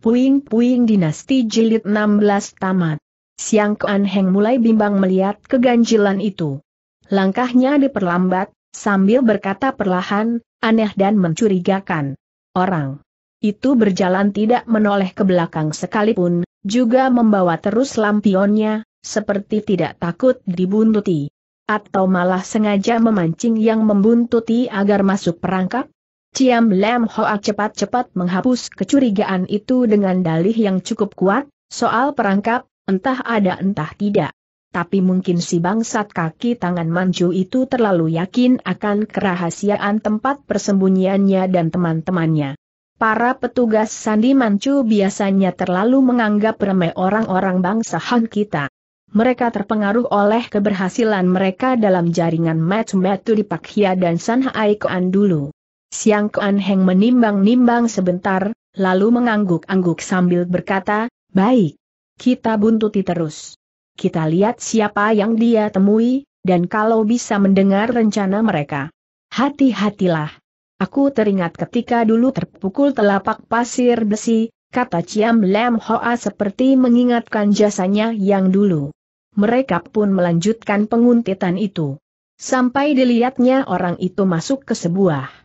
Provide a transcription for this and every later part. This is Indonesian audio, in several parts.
Puing-puing dinasti jilid 16 tamat. Siang Kuan Heng mulai bimbang melihat keganjilan itu. Langkahnya diperlambat, sambil berkata perlahan, aneh dan mencurigakan. Orang itu berjalan tidak menoleh ke belakang sekalipun, juga membawa terus lampionnya, seperti tidak takut dibuntuti. Atau malah sengaja memancing yang membuntuti agar masuk perangkap? Ciam Lam Hoa cepat-cepat menghapus kecurigaan itu dengan dalih yang cukup kuat, soal perangkap, entah ada entah tidak. Tapi mungkin si bangsat kaki tangan Manju itu terlalu yakin akan kerahasiaan tempat persembunyiannya dan teman-temannya. Para petugas Sandi Manchu biasanya terlalu menganggap remeh orang-orang bangsa Han kita. Mereka terpengaruh oleh keberhasilan mereka dalam jaringan match-match di Pakhia dan Sanhaikoan dulu. Siang Kuan Heng menimbang-nimbang sebentar, lalu mengangguk-angguk sambil berkata, baik, kita buntuti terus. Kita lihat siapa yang dia temui, dan kalau bisa mendengar rencana mereka. Hati-hatilah. Aku teringat ketika dulu terpukul telapak pasir besi, kata Ciam Lem Hoa seperti mengingatkan jasanya yang dulu. Mereka pun melanjutkan penguntitan itu. Sampai dilihatnya orang itu masuk ke sebuah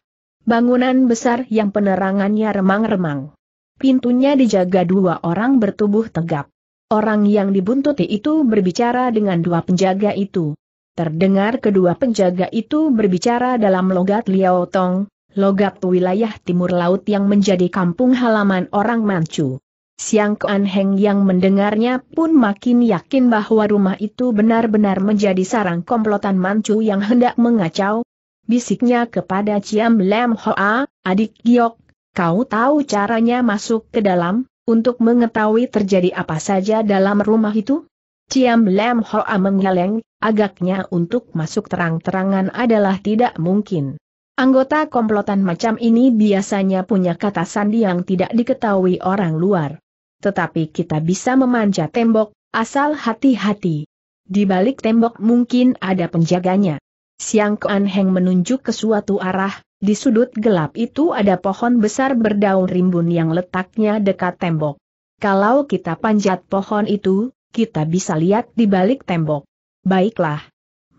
Bangunan besar yang penerangannya remang-remang. Pintunya dijaga dua orang bertubuh tegap. Orang yang dibuntuti itu berbicara dengan dua penjaga itu. Terdengar kedua penjaga itu berbicara dalam logat Liao Tong, logat wilayah timur laut yang menjadi kampung halaman orang Manchu. Siang Kuan Heng yang mendengarnya pun makin yakin bahwa rumah itu benar-benar menjadi sarang komplotan Manchu yang hendak mengacau, bisiknya kepada Ciam Lem Hoa, adik Giok, kau tahu caranya masuk ke dalam, untuk mengetahui terjadi apa saja dalam rumah itu? Ciam Lem Hoa menggeleng, agaknya untuk masuk terang-terangan adalah tidak mungkin. Anggota komplotan macam ini biasanya punya kata sandi yang tidak diketahui orang luar. Tetapi kita bisa memanjat tembok, asal hati-hati. Di balik tembok mungkin ada penjaganya. Siang Kuan Heng menunjuk ke suatu arah, di sudut gelap itu ada pohon besar berdaun rimbun yang letaknya dekat tembok. Kalau kita panjat pohon itu, kita bisa lihat di balik tembok. Baiklah.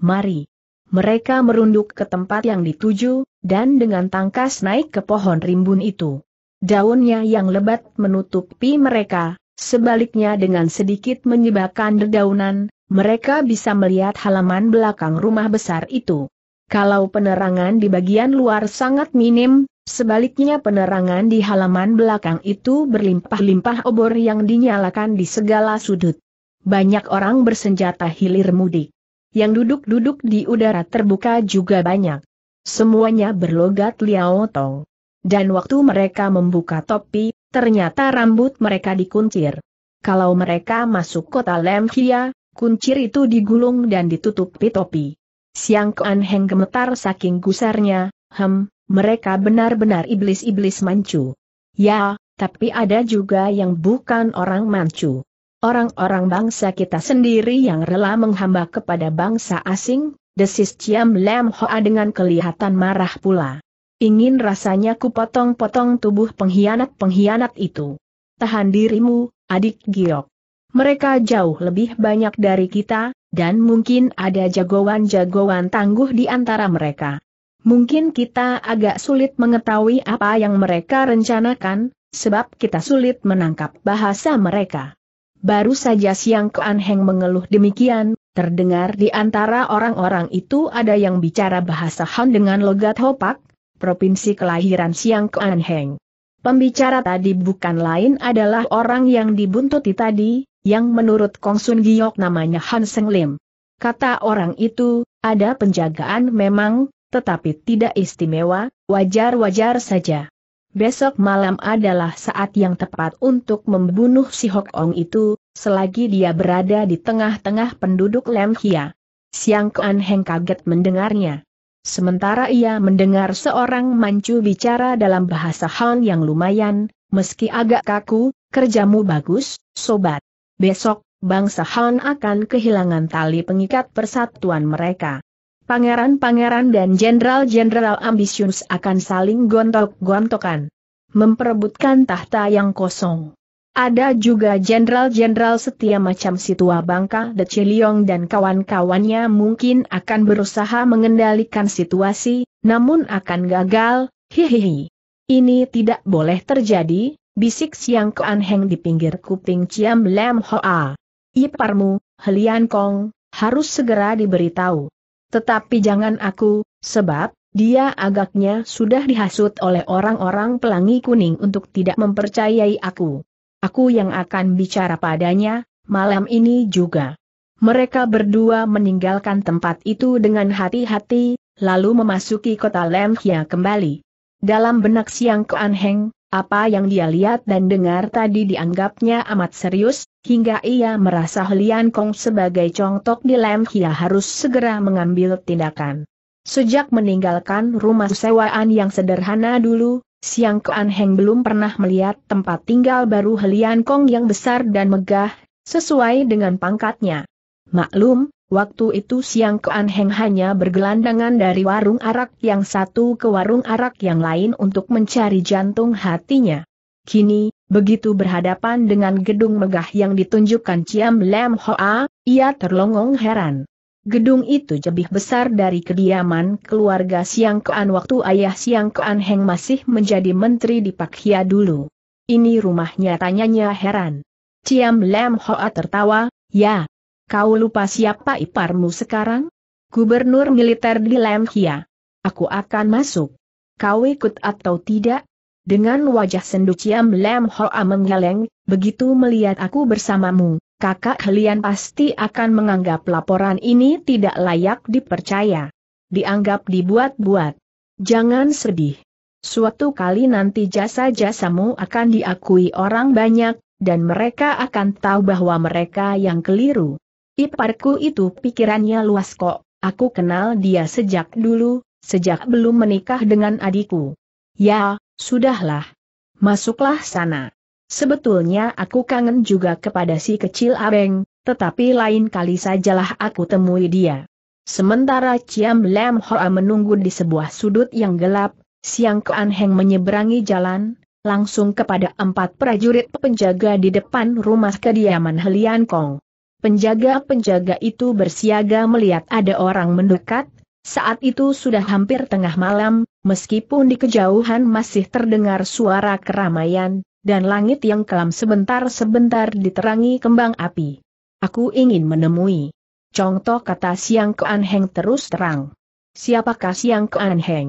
Mari. Mereka merunduk ke tempat yang dituju, dan dengan tangkas naik ke pohon rimbun itu. Daunnya yang lebat menutupi mereka, sebaliknya dengan sedikit menyebabkan dedaunan, mereka bisa melihat halaman belakang rumah besar itu. Kalau penerangan di bagian luar sangat minim, sebaliknya penerangan di halaman belakang itu berlimpah-limpah obor yang dinyalakan di segala sudut. Banyak orang bersenjata hilir mudik. Yang duduk-duduk di udara terbuka juga banyak. Semuanya berlogat Liao Tong. Dan waktu mereka membuka topi, ternyata rambut mereka dikuncir. Kalau mereka masuk kota Lemhia, kuncir itu digulung dan ditutup pitopi. Siang Kuan Heng gemetar saking gusarnya, hem, mereka benar-benar iblis-iblis mancu. Ya, tapi ada juga yang bukan orang mancu. Orang-orang bangsa kita sendiri yang rela menghamba kepada bangsa asing, desis Ciam Lam Hoa dengan kelihatan marah pula. Ingin rasanya kupotong-potong tubuh pengkhianat-pengkhianat itu. Tahan dirimu, adik giok. Mereka jauh lebih banyak dari kita, dan mungkin ada jagoan-jagoan tangguh di antara mereka. Mungkin kita agak sulit mengetahui apa yang mereka rencanakan, sebab kita sulit menangkap bahasa mereka. Baru saja siang Kuan Heng mengeluh demikian, terdengar di antara orang-orang itu ada yang bicara bahasa Han dengan logat Hopak, provinsi kelahiran siang Kuan Heng. Pembicara tadi bukan lain adalah orang yang dibuntuti tadi, yang menurut Kong Sun Giok namanya Han Seng Lim. Kata orang itu, ada penjagaan memang, tetapi tidak istimewa, wajar-wajar saja. Besok malam adalah saat yang tepat untuk membunuh si Hok Ong itu, selagi dia berada di tengah-tengah penduduk Lem Hia. Siang Kuan Heng kaget mendengarnya. Sementara ia mendengar seorang mancu bicara dalam bahasa Han yang lumayan, meski agak kaku, kerjamu bagus, sobat. Besok, bangsa Han akan kehilangan tali pengikat persatuan mereka. Pangeran-pangeran dan jenderal-jenderal ambisius akan saling gontok-gontokan. Memperebutkan tahta yang kosong. Ada juga jenderal-jenderal setia macam si tua bangka De Ciliong dan kawan-kawannya mungkin akan berusaha mengendalikan situasi, namun akan gagal, hihihi. Ini tidak boleh terjadi, bisik siang keanheng di pinggir kuping Ciam Lem Hoa. Iparmu, Helian Kong, harus segera diberitahu. Tetapi jangan aku, sebab, dia agaknya sudah dihasut oleh orang-orang pelangi kuning untuk tidak mempercayai aku. Aku yang akan bicara padanya, malam ini juga. Mereka berdua meninggalkan tempat itu dengan hati-hati, lalu memasuki kota Lemhya kembali. Dalam benak Siang ke Heng, apa yang dia lihat dan dengar tadi dianggapnya amat serius, hingga ia merasa Lian Kong sebagai contoh di Lemhya harus segera mengambil tindakan. Sejak meninggalkan rumah sewaan yang sederhana dulu, Siang Kuan Heng belum pernah melihat tempat tinggal baru Helian Kong yang besar dan megah, sesuai dengan pangkatnya. Maklum, waktu itu Siang Kuan Heng hanya bergelandangan dari warung arak yang satu ke warung arak yang lain untuk mencari jantung hatinya. Kini, begitu berhadapan dengan gedung megah yang ditunjukkan Ciam Lam Hoa, ia terlongong heran. Gedung itu lebih besar dari kediaman keluarga Siang Kean waktu ayah Siang Kean Heng masih menjadi menteri di Pakia dulu. Ini rumahnya tanyanya heran. Ciam Lam Hoa tertawa, ya. Kau lupa siapa iparmu sekarang? Gubernur militer di Lam Hia. Aku akan masuk. Kau ikut atau tidak? Dengan wajah sendu Ciam Lam Hoa menggeleng, begitu melihat aku bersamamu kakak kalian pasti akan menganggap laporan ini tidak layak dipercaya. Dianggap dibuat-buat. Jangan sedih. Suatu kali nanti jasa-jasamu akan diakui orang banyak, dan mereka akan tahu bahwa mereka yang keliru. Iparku itu pikirannya luas kok, aku kenal dia sejak dulu, sejak belum menikah dengan adikku. Ya, sudahlah. Masuklah sana. Sebetulnya aku kangen juga kepada si kecil Abeng, tetapi lain kali sajalah aku temui dia. Sementara Ciam Lam Hoa menunggu di sebuah sudut yang gelap, Siang Kuan Heng menyeberangi jalan, langsung kepada empat prajurit penjaga di depan rumah kediaman Helian Kong. Penjaga-penjaga itu bersiaga melihat ada orang mendekat, saat itu sudah hampir tengah malam, meskipun di kejauhan masih terdengar suara keramaian, dan langit yang kelam sebentar-sebentar diterangi kembang api. Aku ingin menemui. Contoh kata Siang Kean Heng terus terang. Siapakah Siang Kean Heng?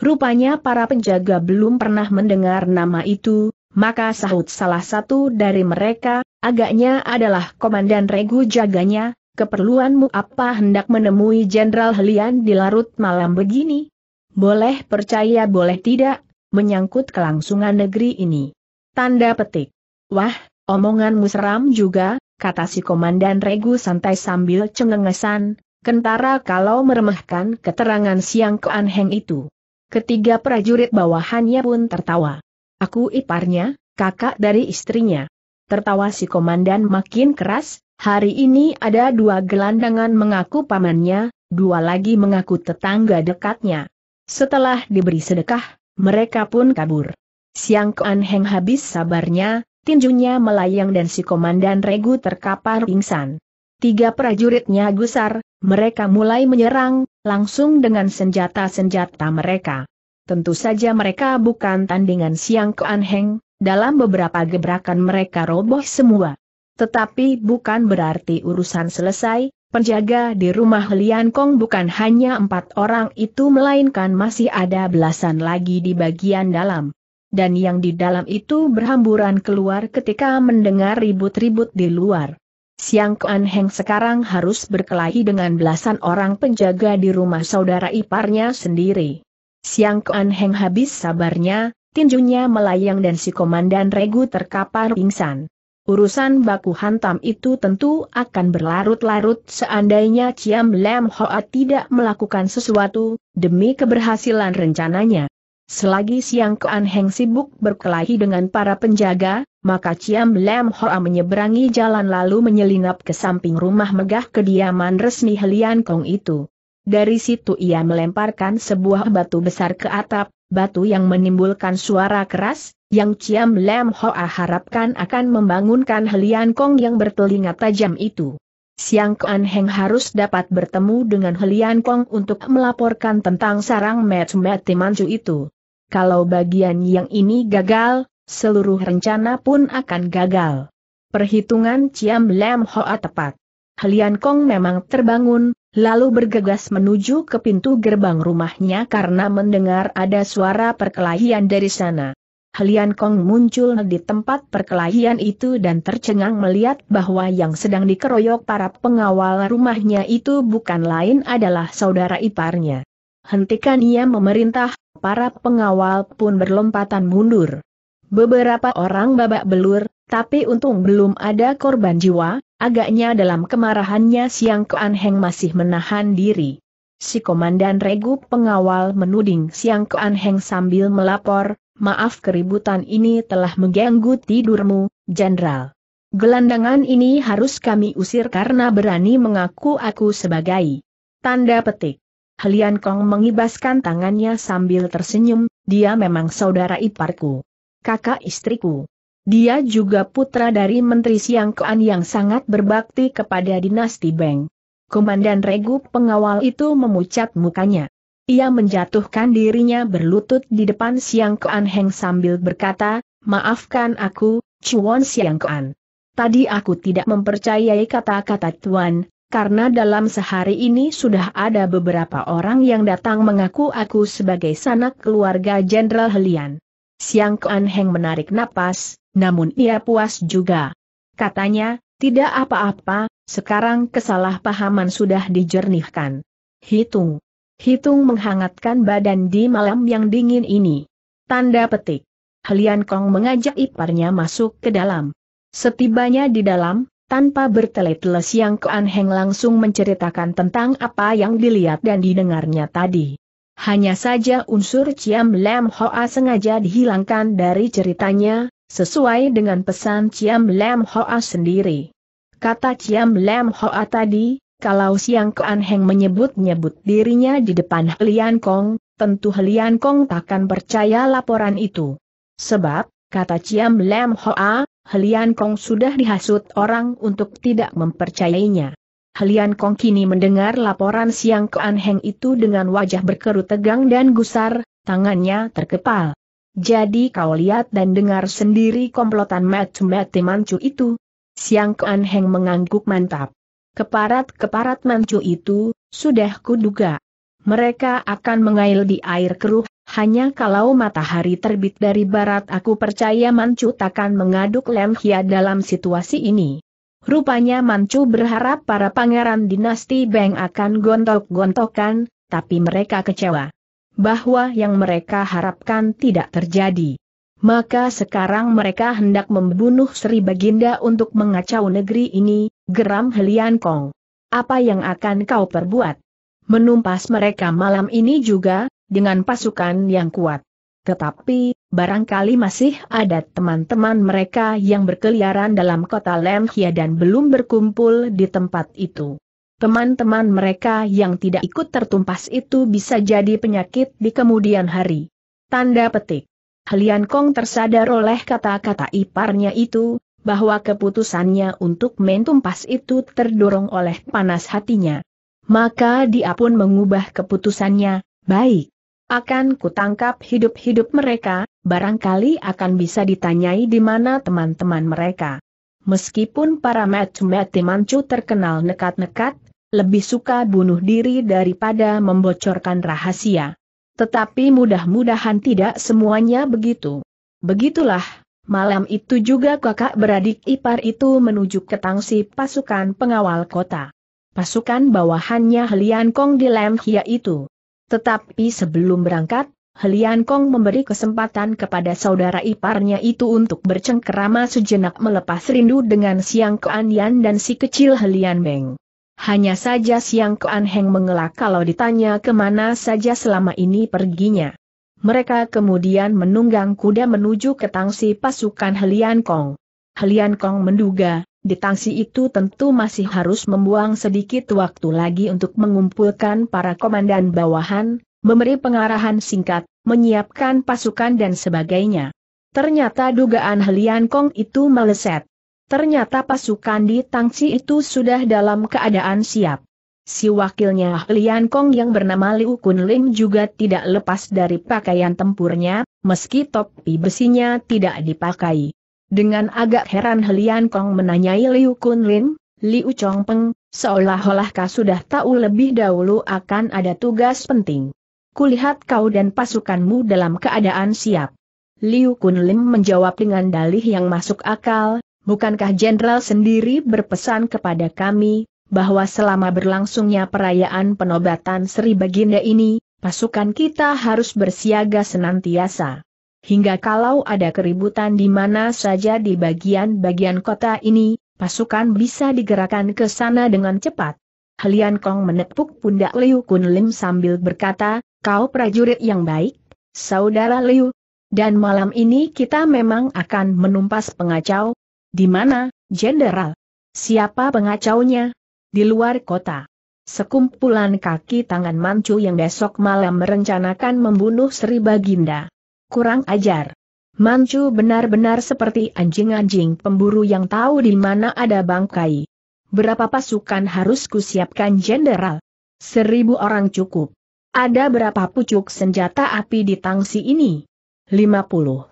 Rupanya para penjaga belum pernah mendengar nama itu, maka sahut salah satu dari mereka, agaknya adalah Komandan Regu jaganya, keperluanmu apa hendak menemui Jenderal Helian di larut malam begini? Boleh percaya boleh tidak, menyangkut kelangsungan negeri ini. Tanda petik. Wah, omongan seram juga, kata si Komandan Regu santai sambil cengengesan, kentara kalau meremehkan keterangan siang keanheng itu. Ketiga prajurit bawahannya pun tertawa. Aku iparnya, kakak dari istrinya. Tertawa si Komandan makin keras, hari ini ada dua gelandangan mengaku pamannya, dua lagi mengaku tetangga dekatnya. Setelah diberi sedekah, mereka pun kabur. Siang Kuan Heng habis sabarnya, tinjunya melayang dan si komandan regu terkapar pingsan. Tiga prajuritnya gusar, mereka mulai menyerang, langsung dengan senjata-senjata mereka. Tentu saja mereka bukan tandingan Siang Kuan Heng, dalam beberapa gebrakan mereka roboh semua. Tetapi bukan berarti urusan selesai, Penjaga di rumah Lian Kong bukan hanya empat orang itu melainkan masih ada belasan lagi di bagian dalam dan yang di dalam itu berhamburan keluar ketika mendengar ribut-ribut di luar. Siang Kuan Heng sekarang harus berkelahi dengan belasan orang penjaga di rumah saudara iparnya sendiri. Siang Kuan Heng habis sabarnya, tinjunya melayang dan si komandan regu terkapar pingsan. Urusan baku hantam itu tentu akan berlarut-larut seandainya Ciam Lam Hoa tidak melakukan sesuatu, demi keberhasilan rencananya. Selagi Siang Kuan Heng sibuk berkelahi dengan para penjaga, maka Ciam Lam Hoa menyeberangi jalan lalu menyelinap ke samping rumah megah kediaman resmi Helian Kong itu. Dari situ ia melemparkan sebuah batu besar ke atap, batu yang menimbulkan suara keras, yang Ciam Lam Hoa harapkan akan membangunkan Helian Kong yang bertelinga tajam itu. Siang Kuan Heng harus dapat bertemu dengan Helian Kong untuk melaporkan tentang sarang Met Met Timanju itu. Kalau bagian yang ini gagal, seluruh rencana pun akan gagal. Perhitungan Ciam Lam Hoa tepat. Helian Kong memang terbangun, lalu bergegas menuju ke pintu gerbang rumahnya karena mendengar ada suara perkelahian dari sana. Helian Kong muncul di tempat perkelahian itu dan tercengang melihat bahwa yang sedang dikeroyok para pengawal rumahnya itu bukan lain adalah saudara iparnya. Hentikan ia memerintah, para pengawal pun berlompatan mundur. Beberapa orang babak belur, tapi untung belum ada korban jiwa, agaknya dalam kemarahannya Siang Kuan Heng masih menahan diri. Si Komandan Regu pengawal menuding Siang Kuan Heng sambil melapor, maaf keributan ini telah mengganggu tidurmu, Jenderal. Gelandangan ini harus kami usir karena berani mengaku aku sebagai tanda petik. Helian Kong mengibaskan tangannya sambil tersenyum, dia memang saudara iparku. Kakak istriku. Dia juga putra dari Menteri Siang Kuan yang sangat berbakti kepada dinasti Beng. Komandan Regu pengawal itu memucat mukanya. Ia menjatuhkan dirinya berlutut di depan Siang Kuan Heng sambil berkata, Maafkan aku, Chuan Siang Kuan. Tadi aku tidak mempercayai kata-kata Tuan, karena dalam sehari ini sudah ada beberapa orang yang datang mengaku aku sebagai sanak keluarga Jenderal Helian. Siang Kuan Heng menarik napas, namun ia puas juga. Katanya, tidak apa-apa, sekarang kesalahpahaman sudah dijernihkan. Hitung. Hitung menghangatkan badan di malam yang dingin ini. Tanda petik. Helian Kong mengajak iparnya masuk ke dalam. Setibanya di dalam, tanpa bertele-tele Siang Kuan Heng langsung menceritakan tentang apa yang dilihat dan didengarnya tadi. Hanya saja unsur Ciam Lem Hoa sengaja dihilangkan dari ceritanya, sesuai dengan pesan Ciam Lem Hoa sendiri. Kata Ciam Lem Hoa tadi, kalau Siang Kuan Heng menyebut-nyebut dirinya di depan Helian Kong, tentu Helian Kong takkan percaya laporan itu. Sebab, kata Ciam Lem Hoa, Helian Kong sudah dihasut orang untuk tidak mempercayainya. Helian Kong kini mendengar laporan siang Ke Anheng itu dengan wajah berkerut tegang dan gusar, tangannya terkepal. Jadi kau lihat dan dengar sendiri komplotan mati-mati mancu itu. Siang Ke Anheng mengangguk mantap. Keparat-keparat mancu itu, sudah kuduga. Mereka akan mengail di air keruh hanya kalau matahari terbit dari barat aku percaya Mancu takkan mengaduk Lem Hia dalam situasi ini. Rupanya Mancu berharap para pangeran dinasti Beng akan gontok-gontokan, tapi mereka kecewa. Bahwa yang mereka harapkan tidak terjadi. Maka sekarang mereka hendak membunuh Sri Baginda untuk mengacau negeri ini, geram Helian Kong. Apa yang akan kau perbuat? Menumpas mereka malam ini juga, dengan pasukan yang kuat. Tetapi, barangkali masih ada teman-teman mereka yang berkeliaran dalam kota Lemhia dan belum berkumpul di tempat itu. Teman-teman mereka yang tidak ikut tertumpas itu bisa jadi penyakit di kemudian hari. Tanda petik. Helian Kong tersadar oleh kata-kata iparnya itu, bahwa keputusannya untuk mentumpas itu terdorong oleh panas hatinya. Maka dia pun mengubah keputusannya, baik, akan kutangkap hidup-hidup mereka, barangkali akan bisa ditanyai di mana teman-teman mereka. Meskipun para matchmate mancu terkenal nekat-nekat, lebih suka bunuh diri daripada membocorkan rahasia. Tetapi mudah-mudahan tidak semuanya begitu. Begitulah, malam itu juga kakak beradik ipar itu menuju ke tangsi pasukan pengawal kota. Pasukan bawahannya Helian Kong di Lam itu. Tetapi sebelum berangkat, Helian Kong memberi kesempatan kepada saudara iparnya itu untuk bercengkerama sejenak melepas rindu dengan Siang Kuan Yan dan si kecil Helian Beng. Hanya saja Siang Kuan Heng mengelak kalau ditanya kemana saja selama ini perginya. Mereka kemudian menunggang kuda menuju ke tangsi pasukan Helian Kong. Helian Kong menduga, di tangsi itu tentu masih harus membuang sedikit waktu lagi untuk mengumpulkan para komandan bawahan, memberi pengarahan singkat, menyiapkan pasukan dan sebagainya. Ternyata dugaan Helian Kong itu meleset. Ternyata pasukan di Tangsi itu sudah dalam keadaan siap. Si wakilnya Lian Kong yang bernama Liu Kunling juga tidak lepas dari pakaian tempurnya, meski topi besinya tidak dipakai. Dengan agak heran Helian Kong menanyai Liu Kunlin, Liu Chongpeng, seolah-olah kau sudah tahu lebih dahulu akan ada tugas penting. Kulihat kau dan pasukanmu dalam keadaan siap. Liu Kunlin menjawab dengan dalih yang masuk akal, bukankah jenderal sendiri berpesan kepada kami, bahwa selama berlangsungnya perayaan penobatan Sri Baginda ini, pasukan kita harus bersiaga senantiasa. Hingga kalau ada keributan di mana saja di bagian-bagian kota ini, pasukan bisa digerakkan ke sana dengan cepat. Helian Kong menepuk pundak Liu Kun Lim sambil berkata, kau prajurit yang baik, saudara Liu. Dan malam ini kita memang akan menumpas pengacau. Di mana, jenderal? Siapa pengacaunya? Di luar kota. Sekumpulan kaki tangan mancu yang besok malam merencanakan membunuh Sri Baginda kurang ajar. Mancu benar-benar seperti anjing-anjing pemburu yang tahu di mana ada bangkai. Berapa pasukan harus kusiapkan jenderal? Seribu orang cukup. Ada berapa pucuk senjata api di tangsi ini? 50.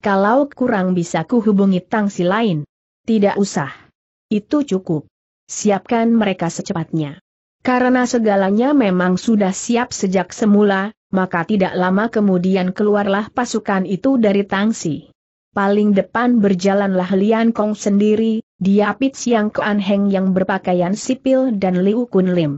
Kalau kurang bisa kuhubungi tangsi lain. Tidak usah. Itu cukup. Siapkan mereka secepatnya. Karena segalanya memang sudah siap sejak semula, maka tidak lama kemudian keluarlah pasukan itu dari Tangsi. Paling depan berjalanlah Lian Kong sendiri, Diapit Siang ke yang berpakaian sipil dan Liu Kun Lim.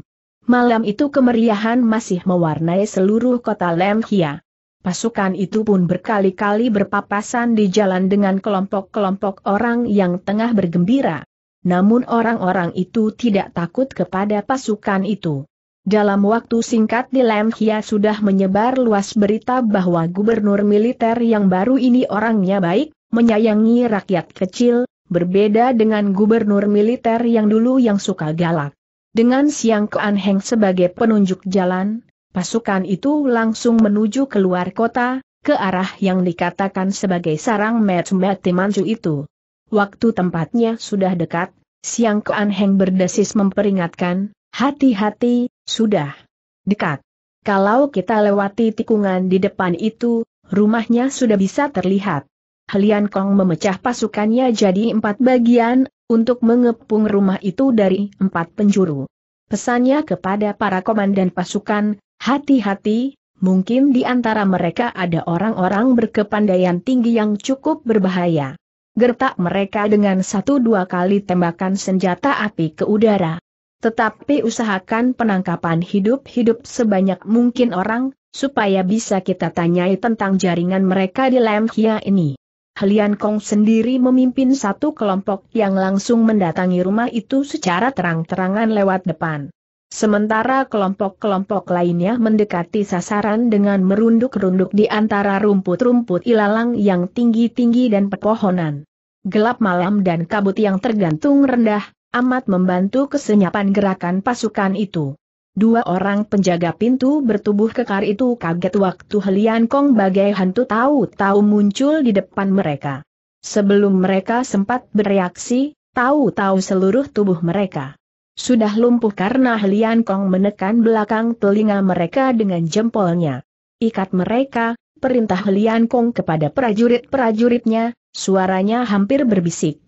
Malam itu kemeriahan masih mewarnai seluruh kota Lem Hia. Pasukan itu pun berkali-kali berpapasan di jalan dengan kelompok-kelompok orang yang tengah bergembira. Namun orang-orang itu tidak takut kepada pasukan itu. Dalam waktu singkat di Lemhia sudah menyebar luas berita bahwa gubernur militer yang baru ini orangnya baik, menyayangi rakyat kecil, berbeda dengan gubernur militer yang dulu yang suka galak. Dengan Siang Kuan Heng sebagai penunjuk jalan, pasukan itu langsung menuju keluar kota, ke arah yang dikatakan sebagai sarang met Manju itu. Waktu tempatnya sudah dekat, Siang Kuan Heng berdesis memperingatkan, hati-hati, sudah. Dekat. Kalau kita lewati tikungan di depan itu, rumahnya sudah bisa terlihat. Helian Kong memecah pasukannya jadi empat bagian, untuk mengepung rumah itu dari empat penjuru. Pesannya kepada para komandan pasukan, hati-hati, mungkin di antara mereka ada orang-orang berkepandaian tinggi yang cukup berbahaya. Gertak mereka dengan satu dua kali tembakan senjata api ke udara. Tetapi usahakan penangkapan hidup-hidup sebanyak mungkin orang, supaya bisa kita tanyai tentang jaringan mereka di Lemhia ini. Helian Kong sendiri memimpin satu kelompok yang langsung mendatangi rumah itu secara terang-terangan lewat depan. Sementara kelompok-kelompok lainnya mendekati sasaran dengan merunduk-runduk di antara rumput-rumput ilalang yang tinggi-tinggi dan pepohonan. Gelap malam dan kabut yang tergantung rendah, amat membantu kesenyapan gerakan pasukan itu. Dua orang penjaga pintu bertubuh kekar itu kaget waktu Helian Kong bagai hantu tahu-tahu muncul di depan mereka. Sebelum mereka sempat bereaksi, tahu-tahu seluruh tubuh mereka sudah lumpuh karena Helian Kong menekan belakang telinga mereka dengan jempolnya. Ikat mereka, perintah Helian Kong kepada prajurit-prajuritnya, suaranya hampir berbisik.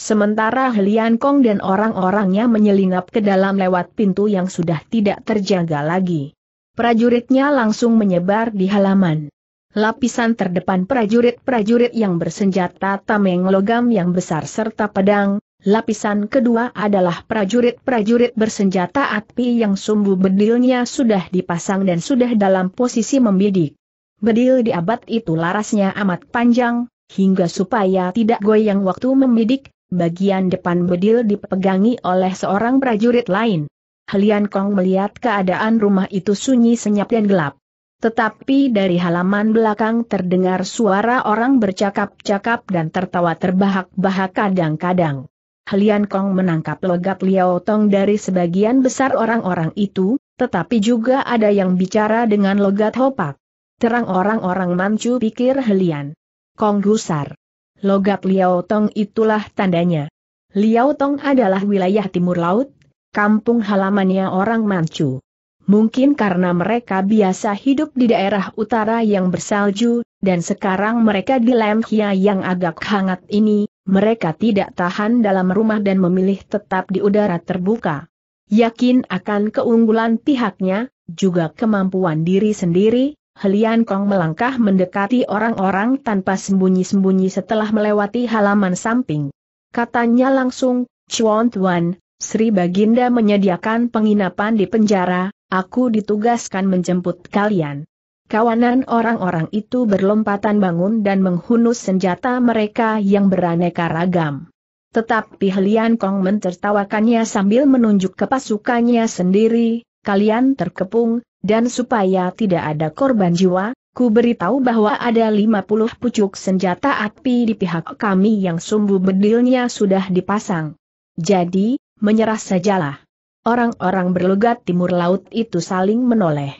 Sementara Helian Kong dan orang-orangnya menyelinap ke dalam lewat pintu yang sudah tidak terjaga lagi. Prajuritnya langsung menyebar di halaman. Lapisan terdepan prajurit-prajurit yang bersenjata tameng logam yang besar serta pedang, lapisan kedua adalah prajurit-prajurit bersenjata api yang sumbu bedilnya sudah dipasang dan sudah dalam posisi membidik. Bedil di abad itu larasnya amat panjang, hingga supaya tidak goyang waktu membidik, bagian depan bedil dipegangi oleh seorang prajurit lain. Helian Kong melihat keadaan rumah itu sunyi senyap dan gelap. Tetapi dari halaman belakang terdengar suara orang bercakap-cakap dan tertawa terbahak-bahak kadang-kadang. Helian Kong menangkap logat Liao Tong dari sebagian besar orang-orang itu, tetapi juga ada yang bicara dengan logat Hopak. Terang orang-orang mancu pikir Helian. Kong gusar. Logat Liao Tong itulah tandanya. Liao Tong adalah wilayah timur laut, kampung halamannya orang Manchu. Mungkin karena mereka biasa hidup di daerah utara yang bersalju, dan sekarang mereka di Lemhia yang agak hangat ini, mereka tidak tahan dalam rumah dan memilih tetap di udara terbuka. Yakin akan keunggulan pihaknya, juga kemampuan diri sendiri, Helian Kong melangkah mendekati orang-orang tanpa sembunyi-sembunyi setelah melewati halaman samping. Katanya langsung, Chuan Tuan, Sri Baginda menyediakan penginapan di penjara, aku ditugaskan menjemput kalian. Kawanan orang-orang itu berlompatan bangun dan menghunus senjata mereka yang beraneka ragam. Tetapi Helian Kong mentertawakannya sambil menunjuk ke pasukannya sendiri, kalian terkepung, dan supaya tidak ada korban jiwa, ku beritahu bahwa ada 50 pucuk senjata api di pihak kami yang sumbu bedilnya sudah dipasang. Jadi, menyerah sajalah. Orang-orang berlegat timur laut itu saling menoleh.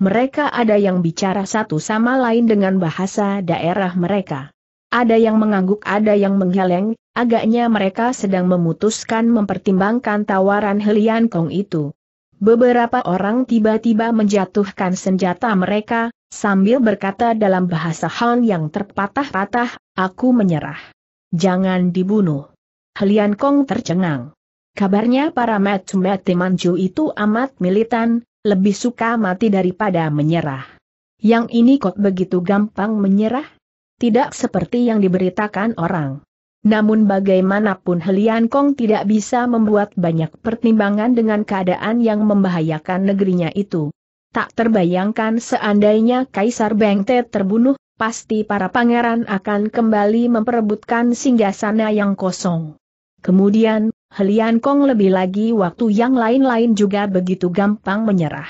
Mereka ada yang bicara satu sama lain dengan bahasa daerah mereka. Ada yang mengangguk ada yang menggeleng, agaknya mereka sedang memutuskan mempertimbangkan tawaran Helian Kong itu beberapa orang tiba-tiba menjatuhkan senjata mereka, sambil berkata dalam bahasa Han yang terpatah-patah, aku menyerah. Jangan dibunuh. Helian Kong tercengang. Kabarnya para Matsumet Manju itu amat militan, lebih suka mati daripada menyerah. Yang ini kok begitu gampang menyerah? Tidak seperti yang diberitakan orang. Namun bagaimanapun Helian Kong tidak bisa membuat banyak pertimbangan dengan keadaan yang membahayakan negerinya itu. Tak terbayangkan seandainya Kaisar Bengte terbunuh, pasti para pangeran akan kembali memperebutkan singgasana yang kosong. Kemudian, Helian Kong lebih lagi waktu yang lain-lain juga begitu gampang menyerah.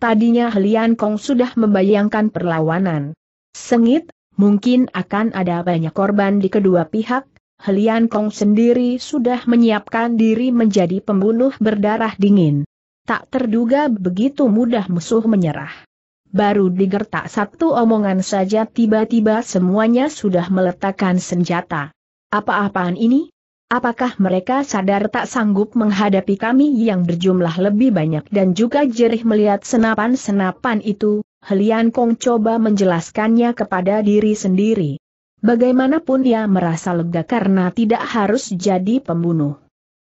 Tadinya Helian Kong sudah membayangkan perlawanan. Sengit, mungkin akan ada banyak korban di kedua pihak, Helian Kong sendiri sudah menyiapkan diri menjadi pembunuh berdarah dingin. Tak terduga begitu mudah musuh menyerah. Baru digertak satu omongan saja tiba-tiba semuanya sudah meletakkan senjata. Apa-apaan ini? Apakah mereka sadar tak sanggup menghadapi kami yang berjumlah lebih banyak dan juga jerih melihat senapan-senapan itu? Helian Kong coba menjelaskannya kepada diri sendiri. Bagaimanapun dia merasa lega karena tidak harus jadi pembunuh.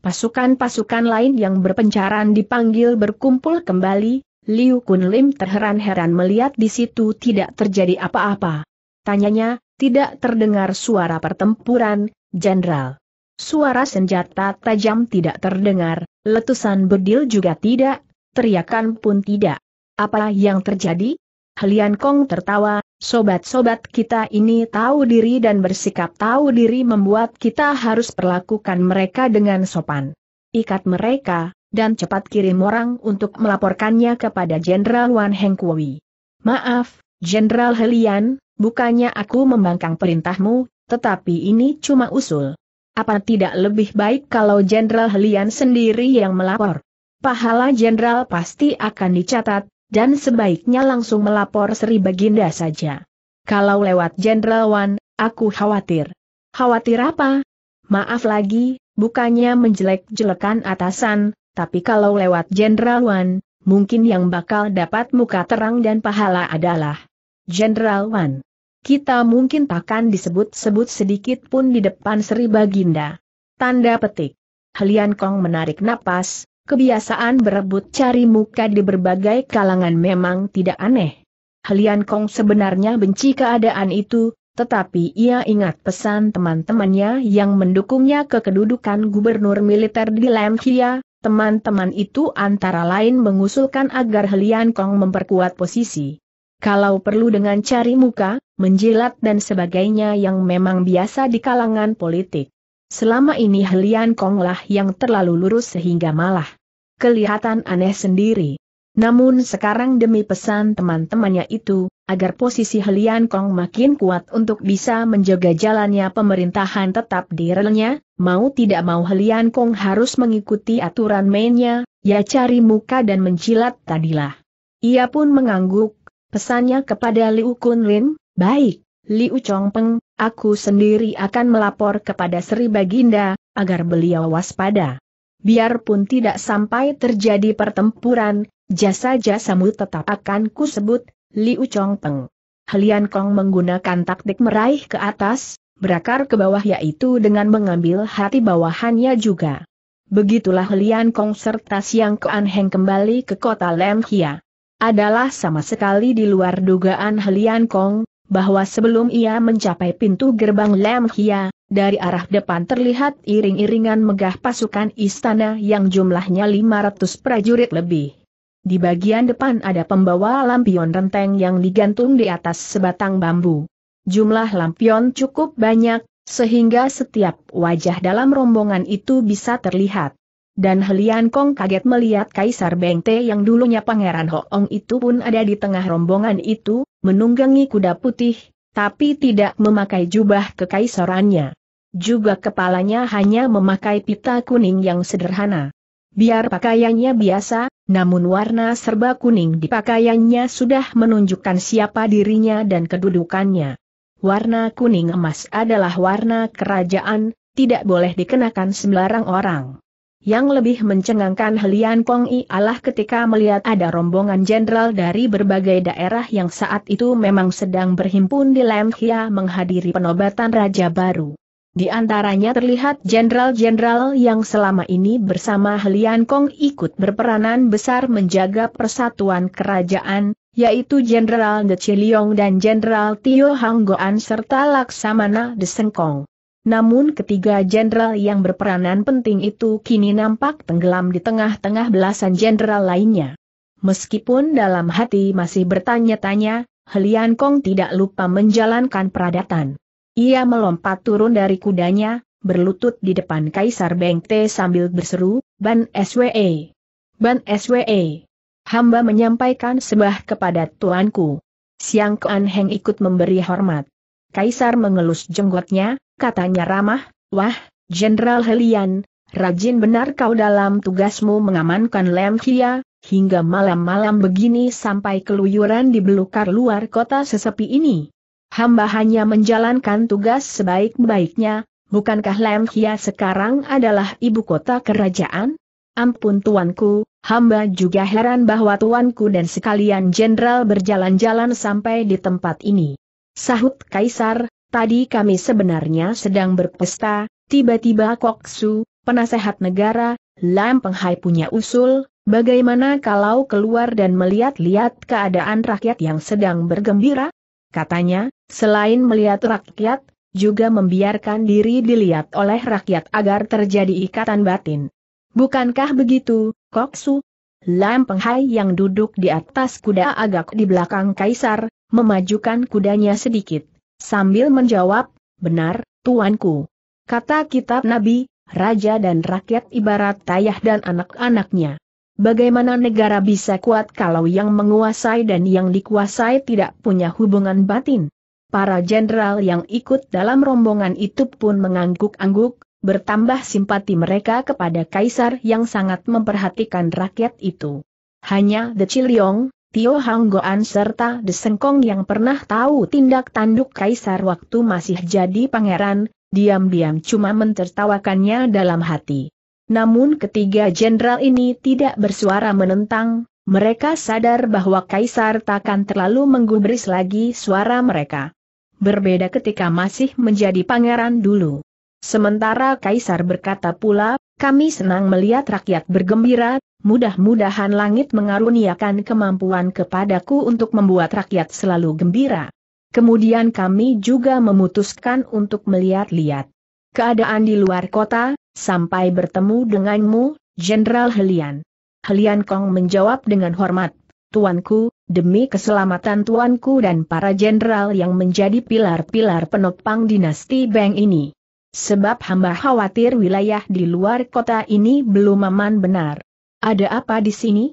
Pasukan-pasukan lain yang berpencaran dipanggil berkumpul kembali, Liu Kunlim terheran-heran melihat di situ tidak terjadi apa-apa. Tanyanya, tidak terdengar suara pertempuran, Jenderal. Suara senjata tajam tidak terdengar, letusan bedil juga tidak, teriakan pun tidak. Apa yang terjadi? Helian Kong tertawa, Sobat-sobat kita ini tahu diri dan bersikap tahu diri membuat kita harus perlakukan mereka dengan sopan. Ikat mereka, dan cepat kirim orang untuk melaporkannya kepada Jenderal Wan Hengkui. Maaf, Jenderal Helian, bukannya aku membangkang perintahmu, tetapi ini cuma usul. Apa tidak lebih baik kalau Jenderal Helian sendiri yang melapor? Pahala Jenderal pasti akan dicatat, dan sebaiknya langsung melapor Sri Baginda saja. Kalau lewat Jenderal Wan, aku khawatir. Khawatir apa? Maaf lagi, bukannya menjelek-jelekan atasan, tapi kalau lewat Jenderal Wan, mungkin yang bakal dapat muka terang dan pahala adalah Jenderal Wan. Kita mungkin takkan disebut-sebut sedikit pun di depan Sri Baginda. Tanda petik. Helian Kong menarik napas, kebiasaan berebut cari muka di berbagai kalangan memang tidak aneh. Helian Kong sebenarnya benci keadaan itu, tetapi ia ingat pesan teman-temannya yang mendukungnya ke kedudukan gubernur militer di Lamkia, teman-teman itu antara lain mengusulkan agar Helian Kong memperkuat posisi. Kalau perlu dengan cari muka, menjilat dan sebagainya yang memang biasa di kalangan politik. Selama ini Helian Konglah yang terlalu lurus sehingga malah kelihatan aneh sendiri. Namun sekarang demi pesan teman-temannya itu, agar posisi Helian Kong makin kuat untuk bisa menjaga jalannya pemerintahan tetap di relnya, mau tidak mau Helian Kong harus mengikuti aturan mainnya, ya cari muka dan mencilat tadilah. Ia pun mengangguk, pesannya kepada Liu Kunlin, baik, Liu Peng, aku sendiri akan melapor kepada Sri Baginda, agar beliau waspada. Biarpun tidak sampai terjadi pertempuran, jasa-jasamu tetap akan kusebut, Liu Chongpeng. Helian Kong menggunakan taktik meraih ke atas, berakar ke bawah yaitu dengan mengambil hati bawahannya juga. Begitulah Helian Kong serta Siang Kuan Heng kembali ke kota Lemhia. Adalah sama sekali di luar dugaan Helian Kong, bahwa sebelum ia mencapai pintu gerbang Lam Hia, dari arah depan terlihat iring-iringan megah pasukan istana yang jumlahnya 500 prajurit lebih. Di bagian depan ada pembawa lampion renteng yang digantung di atas sebatang bambu. Jumlah lampion cukup banyak, sehingga setiap wajah dalam rombongan itu bisa terlihat dan Helian Kong kaget melihat Kaisar Bengte yang dulunya Pangeran Hoong itu pun ada di tengah rombongan itu, menunggangi kuda putih, tapi tidak memakai jubah kekaisarannya. Juga kepalanya hanya memakai pita kuning yang sederhana. Biar pakaiannya biasa, namun warna serba kuning di pakaiannya sudah menunjukkan siapa dirinya dan kedudukannya. Warna kuning emas adalah warna kerajaan, tidak boleh dikenakan sembarang orang. Yang lebih mencengangkan Helian Kong ialah ketika melihat ada rombongan jenderal dari berbagai daerah yang saat itu memang sedang berhimpun di Lemhia menghadiri penobatan Raja Baru. Di antaranya terlihat jenderal-jenderal yang selama ini bersama Helian Kong ikut berperanan besar menjaga persatuan kerajaan, yaitu Jenderal De Chiliong dan Jenderal Tio Hanggoan serta Laksamana De Sengkong. Namun ketiga jenderal yang berperanan penting itu kini nampak tenggelam di tengah-tengah belasan jenderal lainnya. Meskipun dalam hati masih bertanya-tanya, Helian Kong tidak lupa menjalankan peradatan. Ia melompat turun dari kudanya, berlutut di depan Kaisar Bengte sambil berseru, Ban SWE! Ban SWE! Hamba menyampaikan sebah kepada tuanku. Siang Kuan Heng ikut memberi hormat. Kaisar mengelus jenggotnya, katanya ramah, wah, Jenderal Helian, rajin benar kau dalam tugasmu mengamankan Lem Kia, hingga malam-malam begini sampai keluyuran di belukar luar kota sesepi ini. Hamba hanya menjalankan tugas sebaik-baiknya, bukankah Lem Kia sekarang adalah ibu kota kerajaan? Ampun tuanku, hamba juga heran bahwa tuanku dan sekalian jenderal berjalan-jalan sampai di tempat ini. Sahut Kaisar, tadi kami sebenarnya sedang berpesta, tiba-tiba Koksu, penasehat negara, Lam Penghai punya usul, bagaimana kalau keluar dan melihat-lihat keadaan rakyat yang sedang bergembira? Katanya, selain melihat rakyat, juga membiarkan diri dilihat oleh rakyat agar terjadi ikatan batin. Bukankah begitu, Koksu? Lam Penghai yang duduk di atas kuda agak di belakang kaisar, memajukan kudanya sedikit, sambil menjawab, benar, tuanku. Kata kitab Nabi, raja dan rakyat ibarat tayah dan anak-anaknya. Bagaimana negara bisa kuat kalau yang menguasai dan yang dikuasai tidak punya hubungan batin? Para jenderal yang ikut dalam rombongan itu pun mengangguk-angguk, bertambah simpati mereka kepada kaisar yang sangat memperhatikan rakyat itu. Hanya The Chiliong, Tio Hanggoan serta The Sengkong yang pernah tahu tindak tanduk kaisar waktu masih jadi pangeran, diam-diam cuma mentertawakannya dalam hati. Namun ketiga jenderal ini tidak bersuara menentang, mereka sadar bahwa kaisar takkan terlalu menggubris lagi suara mereka. Berbeda ketika masih menjadi pangeran dulu. Sementara Kaisar berkata pula, kami senang melihat rakyat bergembira, mudah-mudahan langit mengaruniakan kemampuan kepadaku untuk membuat rakyat selalu gembira. Kemudian kami juga memutuskan untuk melihat-lihat keadaan di luar kota, sampai bertemu denganmu, Jenderal Helian. Helian Kong menjawab dengan hormat, Tuanku, demi keselamatan Tuanku dan para jenderal yang menjadi pilar-pilar penopang dinasti Beng ini. Sebab hamba khawatir wilayah di luar kota ini belum aman benar. Ada apa di sini?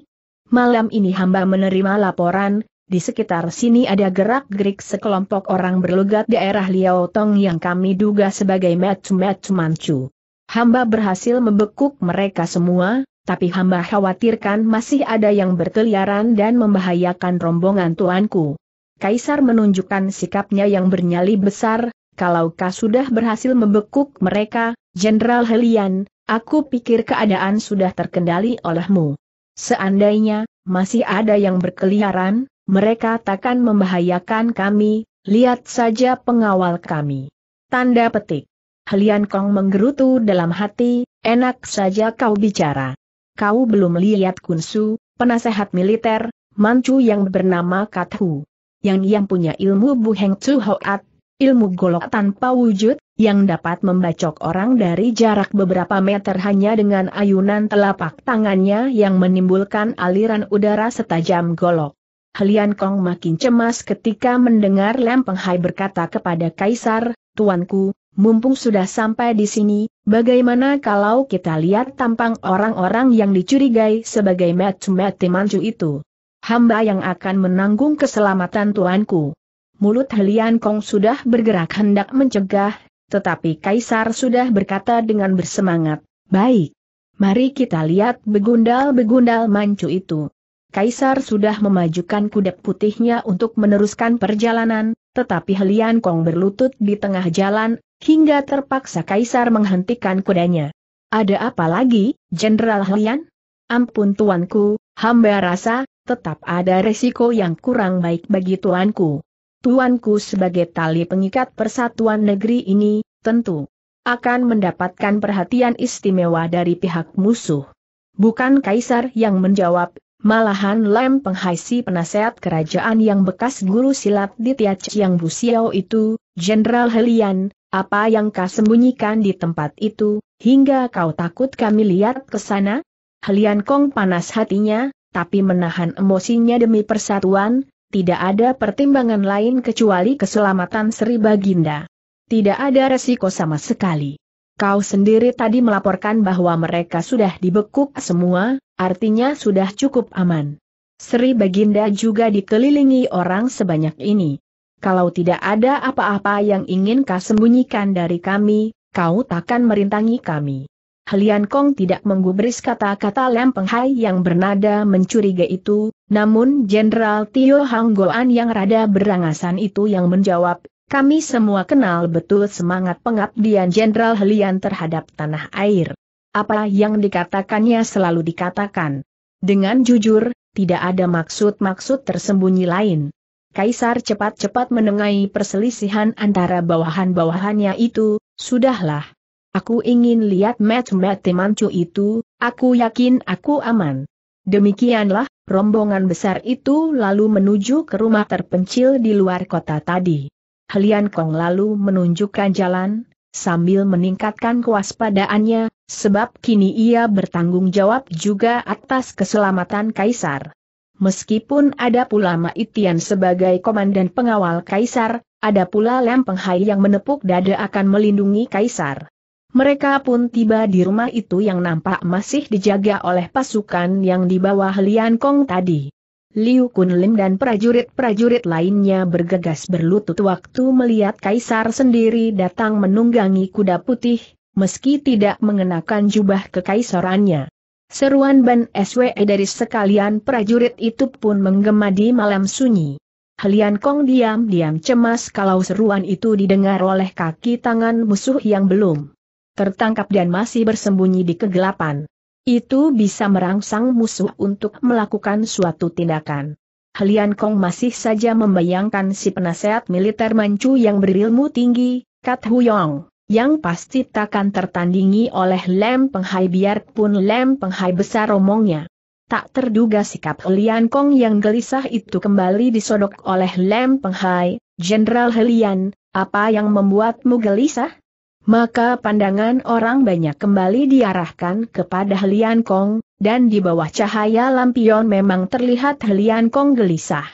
Malam ini hamba menerima laporan, di sekitar sini ada gerak-gerik sekelompok orang berlogat daerah Liao Tong yang kami duga sebagai Matsu-Matsu Manchu. Hamba berhasil membekuk mereka semua, tapi hamba khawatirkan masih ada yang berkeliaran dan membahayakan rombongan tuanku. Kaisar menunjukkan sikapnya yang bernyali besar, kalau kau sudah berhasil membekuk mereka, Jenderal Helian, aku pikir keadaan sudah terkendali olehmu. Seandainya, masih ada yang berkeliaran, mereka takkan membahayakan kami, lihat saja pengawal kami. Tanda petik. Helian Kong menggerutu dalam hati, enak saja kau bicara. Kau belum lihat Kunsu, penasehat militer, mancu yang bernama Kathu. Yang yang punya ilmu Bu Heng Chu Hoat, Ilmu golok tanpa wujud, yang dapat membacok orang dari jarak beberapa meter hanya dengan ayunan telapak tangannya yang menimbulkan aliran udara setajam golok. Helian Kong makin cemas ketika mendengar Lem Penghai berkata kepada Kaisar, Tuanku, mumpung sudah sampai di sini, bagaimana kalau kita lihat tampang orang-orang yang dicurigai sebagai Mat Mat Timanju itu? Hamba yang akan menanggung keselamatan Tuanku. Mulut Helian Kong sudah bergerak hendak mencegah, tetapi Kaisar sudah berkata dengan bersemangat, Baik, mari kita lihat begundal-begundal mancu itu. Kaisar sudah memajukan kuda putihnya untuk meneruskan perjalanan, tetapi Helian Kong berlutut di tengah jalan, hingga terpaksa Kaisar menghentikan kudanya. Ada apa lagi, Jenderal Helian? Ampun tuanku, hamba rasa, tetap ada resiko yang kurang baik bagi tuanku tuanku sebagai tali pengikat persatuan negeri ini, tentu akan mendapatkan perhatian istimewa dari pihak musuh. Bukan kaisar yang menjawab, malahan Lem Penghaisi penasehat kerajaan yang bekas guru silat di Tiach Yang Busiao itu, Jenderal Helian, apa yang kau sembunyikan di tempat itu, hingga kau takut kami lihat ke sana? Helian Kong panas hatinya, tapi menahan emosinya demi persatuan, tidak ada pertimbangan lain kecuali keselamatan Sri Baginda. Tidak ada resiko sama sekali. Kau sendiri tadi melaporkan bahwa mereka sudah dibekuk semua, artinya sudah cukup aman. Sri Baginda juga dikelilingi orang sebanyak ini. Kalau tidak ada apa-apa yang ingin kau sembunyikan dari kami, kau takkan merintangi kami. Helian Kong tidak menggubris kata-kata lempeng Hai yang bernada mencurigai itu, namun Jenderal Tio Hanggoan yang rada berangasan itu yang menjawab, kami semua kenal betul semangat pengabdian Jenderal Helian terhadap tanah air. Apa yang dikatakannya selalu dikatakan. Dengan jujur, tidak ada maksud-maksud tersembunyi lain. Kaisar cepat-cepat menengahi perselisihan antara bawahan-bawahannya itu, sudahlah. Aku ingin lihat match-match temancu itu, aku yakin aku aman. Demikianlah, rombongan besar itu lalu menuju ke rumah terpencil di luar kota tadi. Helian Kong lalu menunjukkan jalan, sambil meningkatkan kewaspadaannya, sebab kini ia bertanggung jawab juga atas keselamatan Kaisar. Meskipun ada pula Maitian sebagai komandan pengawal Kaisar, ada pula Lempeng Hai yang menepuk dada akan melindungi Kaisar. Mereka pun tiba di rumah itu yang nampak masih dijaga oleh pasukan yang dibawa Lian Kong tadi. Liu Kunlim dan prajurit-prajurit lainnya bergegas berlutut waktu melihat kaisar sendiri datang menunggangi kuda putih, meski tidak mengenakan jubah kekaisarannya. Seruan Ban SWE dari sekalian prajurit itu pun menggema di malam sunyi. Helian Kong diam-diam cemas kalau seruan itu didengar oleh kaki tangan musuh yang belum tertangkap dan masih bersembunyi di kegelapan. Itu bisa merangsang musuh untuk melakukan suatu tindakan. Helian Kong masih saja membayangkan si penasehat militer Manchu yang berilmu tinggi, Kat Huyong, yang pasti takkan tertandingi oleh Lem Penghai biarpun Lem Penghai besar omongnya. Tak terduga sikap Helian Kong yang gelisah itu kembali disodok oleh Lem Penghai, Jenderal Helian, apa yang membuatmu gelisah? maka pandangan orang banyak kembali diarahkan kepada Helian Kong, dan di bawah cahaya lampion memang terlihat Helian Kong gelisah.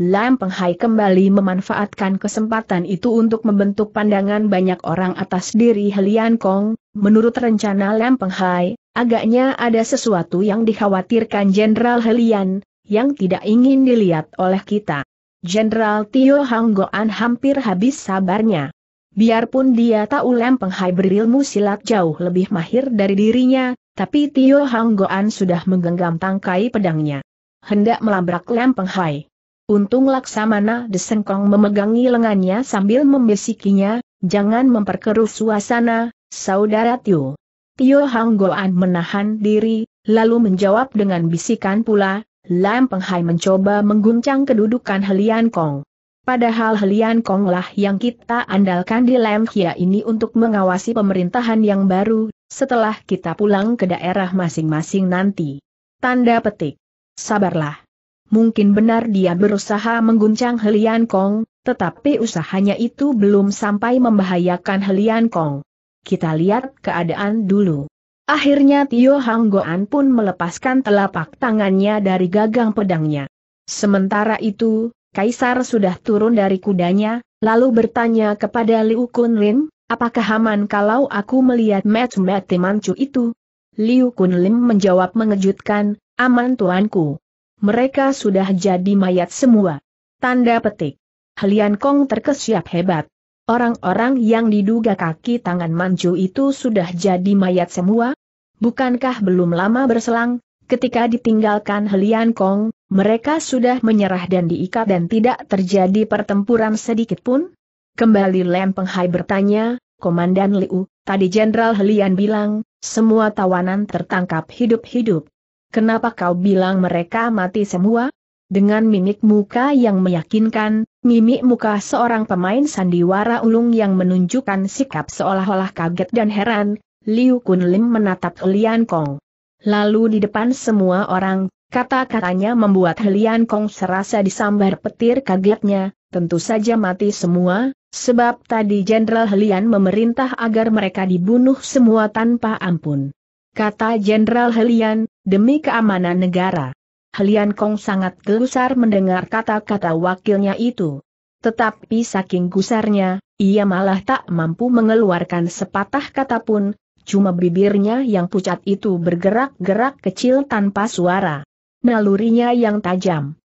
Lam Penghai kembali memanfaatkan kesempatan itu untuk membentuk pandangan banyak orang atas diri Helian Kong, menurut rencana Lam Penghai, agaknya ada sesuatu yang dikhawatirkan Jenderal Helian, yang tidak ingin dilihat oleh kita. Jenderal Tio Hanggoan hampir habis sabarnya. Biarpun dia tahu Lempeng Hai berilmu silat jauh lebih mahir dari dirinya, tapi Tio Hanggoan sudah menggenggam tangkai pedangnya. Hendak melabrak Lempeng Hai. Untung Laksamana Desengkong memegangi lengannya sambil membisikinya, jangan memperkeruh suasana, saudara Tio. Tio Hanggoan menahan diri, lalu menjawab dengan bisikan pula, lempeng Penghai mencoba mengguncang kedudukan Helian Kong. Padahal Helian Kong lah yang kita andalkan di Lemkia ini untuk mengawasi pemerintahan yang baru, setelah kita pulang ke daerah masing-masing nanti. Tanda petik. Sabarlah. Mungkin benar dia berusaha mengguncang Helian Kong, tetapi usahanya itu belum sampai membahayakan Helian Kong. Kita lihat keadaan dulu. Akhirnya Tio Hanggoan pun melepaskan telapak tangannya dari gagang pedangnya. Sementara itu, Kaisar sudah turun dari kudanya, lalu bertanya kepada Liu Kunlin, apakah aman kalau aku melihat match mati mancu itu? Liu Kunlin menjawab mengejutkan, aman tuanku. Mereka sudah jadi mayat semua. Tanda petik. Helian Kong terkesiap hebat. Orang-orang yang diduga kaki tangan mancu itu sudah jadi mayat semua? Bukankah belum lama berselang, ketika ditinggalkan Helian Kong, mereka sudah menyerah dan diikat dan tidak terjadi pertempuran sedikit pun? Kembali Lem Penghai bertanya, Komandan Liu, tadi Jenderal Helian bilang, semua tawanan tertangkap hidup-hidup. Kenapa kau bilang mereka mati semua? Dengan mimik muka yang meyakinkan, mimik muka seorang pemain sandiwara ulung yang menunjukkan sikap seolah-olah kaget dan heran, Liu Kun Lim menatap Lian Kong. Lalu di depan semua orang, Kata-katanya membuat Helian Kong serasa disambar petir kagetnya, tentu saja mati semua, sebab tadi Jenderal Helian memerintah agar mereka dibunuh semua tanpa ampun. Kata Jenderal Helian, demi keamanan negara. Helian Kong sangat gelusar mendengar kata-kata wakilnya itu. Tetapi saking gusarnya, ia malah tak mampu mengeluarkan sepatah kata pun, cuma bibirnya yang pucat itu bergerak-gerak kecil tanpa suara nalurinya yang tajam.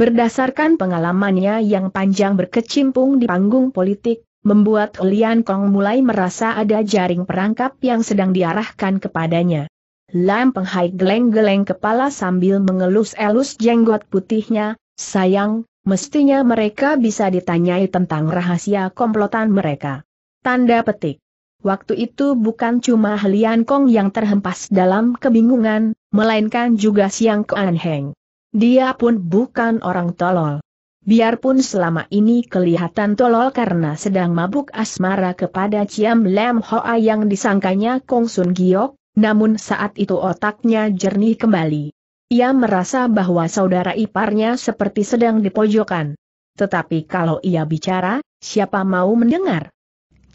Berdasarkan pengalamannya yang panjang berkecimpung di panggung politik, membuat Lian Kong mulai merasa ada jaring perangkap yang sedang diarahkan kepadanya. Lam Penghai geleng-geleng kepala sambil mengelus-elus jenggot putihnya, sayang, mestinya mereka bisa ditanyai tentang rahasia komplotan mereka. Tanda petik. Waktu itu bukan cuma Lian Kong yang terhempas dalam kebingungan, melainkan juga Siang Kuan Heng. Dia pun bukan orang tolol. Biarpun selama ini kelihatan tolol karena sedang mabuk asmara kepada Ciam Lam Hoa yang disangkanya Kong Sun Giok, namun saat itu otaknya jernih kembali. Ia merasa bahwa saudara iparnya seperti sedang pojokan. Tetapi kalau ia bicara, siapa mau mendengar?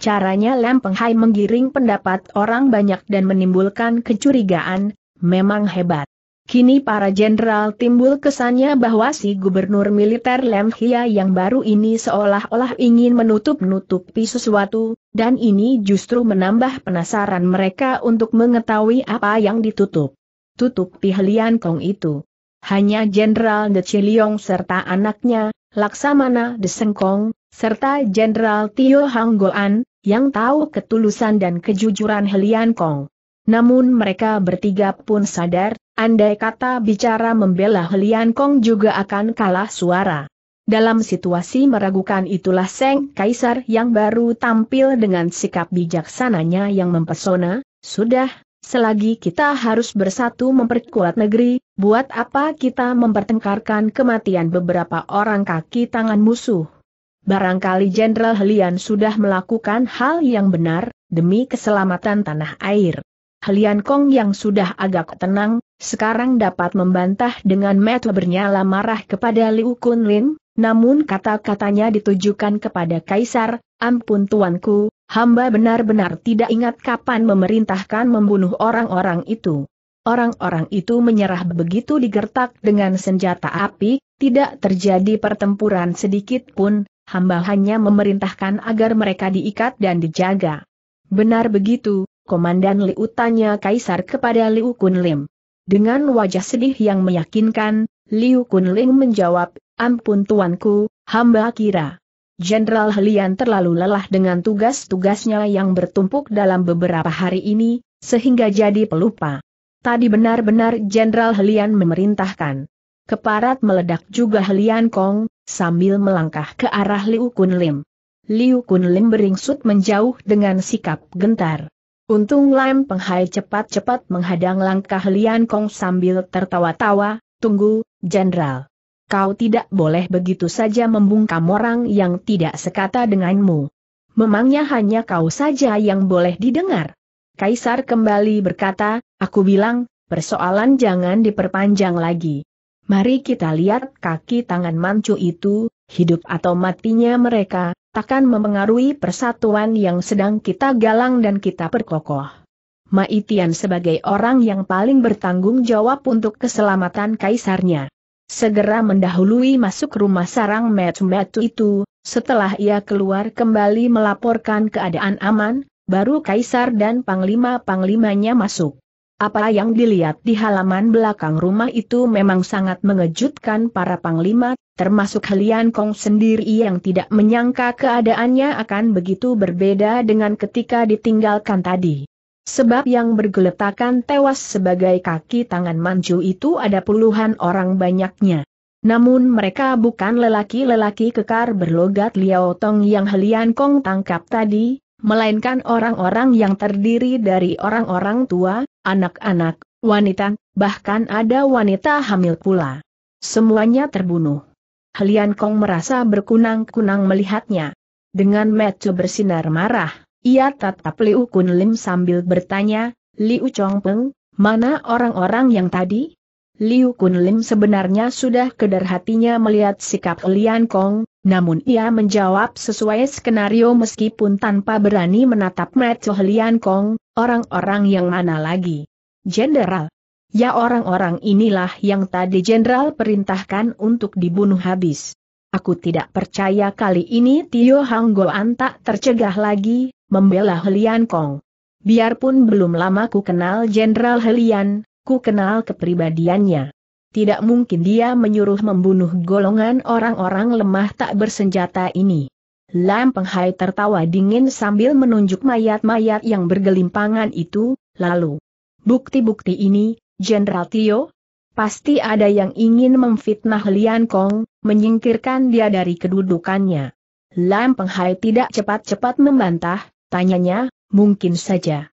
Caranya Lam Penghai menggiring pendapat orang banyak dan menimbulkan kecurigaan, Memang hebat. Kini para jenderal timbul kesannya bahwa si gubernur militer Lemhia yang baru ini seolah-olah ingin menutup-nutupi sesuatu, dan ini justru menambah penasaran mereka untuk mengetahui apa yang ditutup. Tutup pihlian Kong itu. Hanya Jenderal De Chiliong serta anaknya, Laksamana De Sengkong, serta Jenderal Tio Hanggoan, yang tahu ketulusan dan kejujuran Helian Kong. Namun mereka bertiga pun sadar, andai kata bicara membela Helian Kong juga akan kalah suara. Dalam situasi meragukan itulah Seng Kaisar yang baru tampil dengan sikap bijaksananya yang mempesona, sudah, selagi kita harus bersatu memperkuat negeri, buat apa kita mempertengkarkan kematian beberapa orang kaki tangan musuh? Barangkali Jenderal Helian sudah melakukan hal yang benar, demi keselamatan tanah air. Helian Kong yang sudah agak tenang, sekarang dapat membantah dengan metu bernyala marah kepada Liu Kunlin, namun kata-katanya ditujukan kepada Kaisar, ampun tuanku, hamba benar-benar tidak ingat kapan memerintahkan membunuh orang-orang itu. Orang-orang itu menyerah begitu digertak dengan senjata api, tidak terjadi pertempuran sedikit pun, hamba hanya memerintahkan agar mereka diikat dan dijaga. Benar begitu, Komandan Liu tanya Kaisar kepada Liu Kunlim. Dengan wajah sedih yang meyakinkan, Liu Kunlim menjawab, Ampun tuanku, hamba kira. Jenderal Helian terlalu lelah dengan tugas-tugasnya yang bertumpuk dalam beberapa hari ini, sehingga jadi pelupa. Tadi benar-benar Jenderal Helian memerintahkan. Keparat meledak juga Helian Kong, sambil melangkah ke arah Liu Kunlim. Liu Kunlim beringsut menjauh dengan sikap gentar. Untung Lam Penghai cepat-cepat menghadang langkah Lian Kong sambil tertawa-tawa, tunggu, Jenderal. Kau tidak boleh begitu saja membungkam orang yang tidak sekata denganmu. Memangnya hanya kau saja yang boleh didengar. Kaisar kembali berkata, aku bilang, persoalan jangan diperpanjang lagi. Mari kita lihat kaki tangan mancu itu, hidup atau matinya mereka, takkan memengaruhi persatuan yang sedang kita galang dan kita perkokoh. Maitian sebagai orang yang paling bertanggung jawab untuk keselamatan kaisarnya. Segera mendahului masuk rumah sarang metu-metu itu, setelah ia keluar kembali melaporkan keadaan aman, baru kaisar dan panglima-panglimanya masuk. Apa yang dilihat di halaman belakang rumah itu memang sangat mengejutkan para panglima, termasuk Helian Kong sendiri yang tidak menyangka keadaannya akan begitu berbeda dengan ketika ditinggalkan tadi. Sebab yang bergeletakan tewas sebagai kaki tangan Manju itu ada puluhan orang banyaknya. Namun mereka bukan lelaki-lelaki kekar berlogat Liao Tong yang Helian Kong tangkap tadi, melainkan orang-orang yang terdiri dari orang-orang tua, anak-anak, wanita, bahkan ada wanita hamil pula. Semuanya terbunuh. Helian Kong merasa berkunang-kunang melihatnya. Dengan mata bersinar marah, ia tatap Liu Kun Lim sambil bertanya, Liu Chong Peng, mana orang-orang yang tadi? Liu Kun Lim sebenarnya sudah kedar hatinya melihat sikap Lian Kong, namun ia menjawab sesuai skenario meskipun tanpa berani menatap Mecoh Lian Kong, orang-orang yang mana lagi. Jenderal. Ya orang-orang inilah yang tadi jenderal perintahkan untuk dibunuh habis. Aku tidak percaya kali ini Tio Hang Goan tak tercegah lagi, membela Helian Kong. Biarpun belum lama ku kenal Jenderal Helian, ku kenal kepribadiannya tidak mungkin dia menyuruh membunuh golongan orang-orang lemah tak bersenjata ini. Lam Penghai tertawa dingin sambil menunjuk mayat-mayat yang bergelimpangan itu, lalu. Bukti-bukti ini, Jenderal Tio? Pasti ada yang ingin memfitnah Lian Kong, menyingkirkan dia dari kedudukannya. Lam Penghai tidak cepat-cepat membantah, tanyanya, mungkin saja.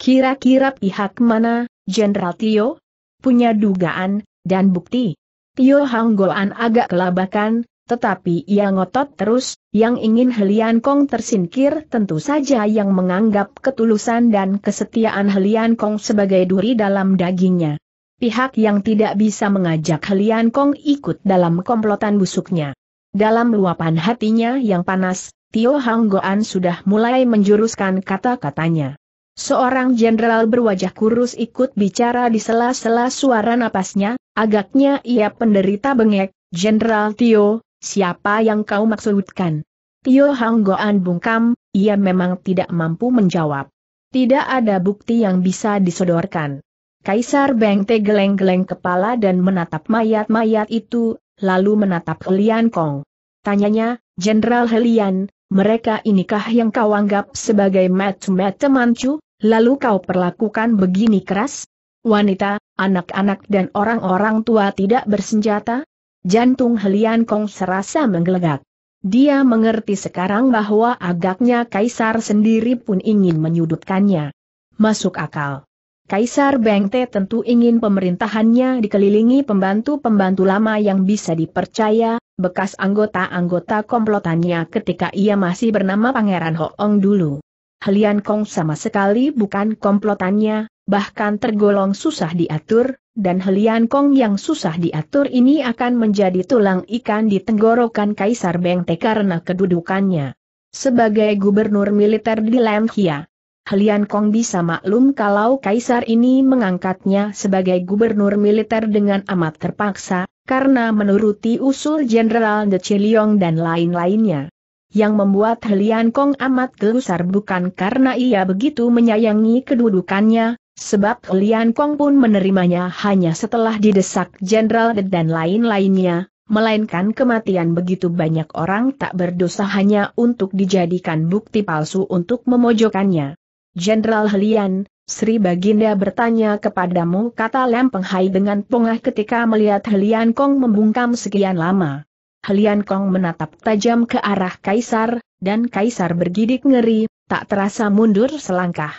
Kira-kira pihak mana, Jenderal Tio? Punya dugaan, dan bukti. Tio Goan agak kelabakan, tetapi ia ngotot terus, yang ingin Helian Kong tersingkir tentu saja yang menganggap ketulusan dan kesetiaan Helian Kong sebagai duri dalam dagingnya. Pihak yang tidak bisa mengajak Helian Kong ikut dalam komplotan busuknya. Dalam luapan hatinya yang panas, Tio Goan sudah mulai menjuruskan kata-katanya. Seorang jenderal berwajah kurus ikut bicara di sela-sela suara napasnya, agaknya ia penderita bengek, Jenderal Tio, siapa yang kau maksudkan? Tio Hang Goan bungkam, ia memang tidak mampu menjawab. Tidak ada bukti yang bisa disodorkan. Kaisar Bengte geleng-geleng kepala dan menatap mayat-mayat itu, lalu menatap Helian Kong. Tanyanya, Jenderal Helian, mereka inikah yang kau anggap sebagai mat-mat temancu? lalu kau perlakukan begini keras? Wanita, anak-anak dan orang-orang tua tidak bersenjata? Jantung Helian Kong serasa menggelegak. Dia mengerti sekarang bahwa agaknya Kaisar sendiri pun ingin menyudutkannya. Masuk akal. Kaisar Bengte tentu ingin pemerintahannya dikelilingi pembantu-pembantu lama yang bisa dipercaya, bekas anggota-anggota komplotannya ketika ia masih bernama Pangeran Hoong dulu. Helian Kong sama sekali bukan komplotannya, bahkan tergolong susah diatur, dan Helian Kong yang susah diatur ini akan menjadi tulang ikan di tenggorokan Kaisar Bengte karena kedudukannya. Sebagai gubernur militer di Lemhia, Helian Kong bisa maklum kalau Kaisar ini mengangkatnya sebagai gubernur militer dengan amat terpaksa, karena menuruti usul Jenderal De Chiliong dan lain-lainnya yang membuat Helian Kong amat gelusar bukan karena ia begitu menyayangi kedudukannya, sebab Helian Kong pun menerimanya hanya setelah didesak Jenderal dan lain-lainnya, melainkan kematian begitu banyak orang tak berdosa hanya untuk dijadikan bukti palsu untuk memojokannya. Jenderal Helian, Sri Baginda bertanya kepadamu kata Lem Hai dengan pongah ketika melihat Helian Kong membungkam sekian lama. Helian Kong menatap tajam ke arah Kaisar, dan Kaisar bergidik ngeri, tak terasa mundur selangkah.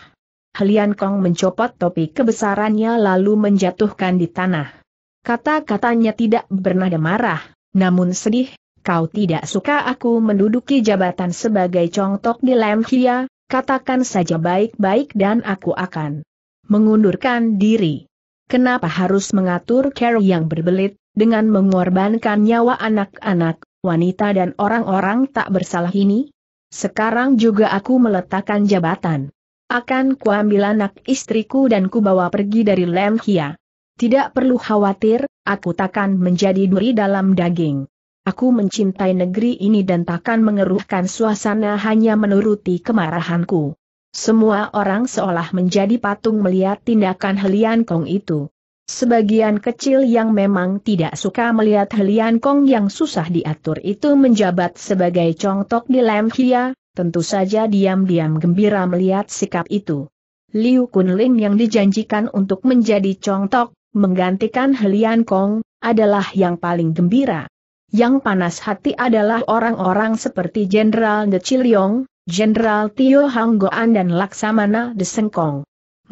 Helian Kong mencopot topi kebesarannya lalu menjatuhkan di tanah. Kata-katanya tidak bernada marah, namun sedih, kau tidak suka aku menduduki jabatan sebagai congtok di Lemhia, katakan saja baik-baik dan aku akan mengundurkan diri. Kenapa harus mengatur care yang berbelit, dengan mengorbankan nyawa anak-anak, wanita dan orang-orang tak bersalah ini? Sekarang juga aku meletakkan jabatan. Akan kuambil anak istriku dan kubawa pergi dari Lemhia. Tidak perlu khawatir, aku takkan menjadi duri dalam daging. Aku mencintai negeri ini dan takkan mengeruhkan suasana hanya menuruti kemarahanku. Semua orang seolah menjadi patung melihat tindakan Helian Kong itu. Sebagian kecil yang memang tidak suka melihat Helian Kong yang susah diatur itu menjabat sebagai contoh di Lam Hia, tentu saja diam-diam gembira melihat sikap itu. Liu Kunling yang dijanjikan untuk menjadi contoh, menggantikan Helian Kong, adalah yang paling gembira. Yang panas hati adalah orang-orang seperti Jenderal De Chiliong, Jenderal Tio Hanggoan dan Laksamana De Sengkong.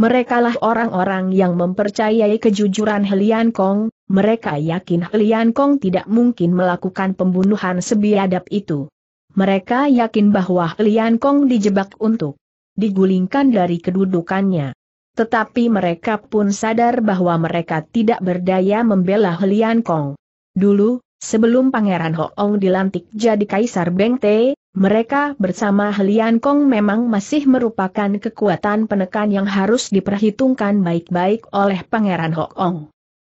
Merekalah orang-orang yang mempercayai kejujuran Helian Kong, mereka yakin Helian Kong tidak mungkin melakukan pembunuhan sebiadab itu. Mereka yakin bahwa Helian Kong dijebak untuk digulingkan dari kedudukannya. Tetapi mereka pun sadar bahwa mereka tidak berdaya membela Helian Kong. Dulu, sebelum Pangeran Hoong dilantik jadi Kaisar Bengte, mereka bersama Helian Kong memang masih merupakan kekuatan penekan yang harus diperhitungkan baik-baik oleh Pangeran Hok Ong.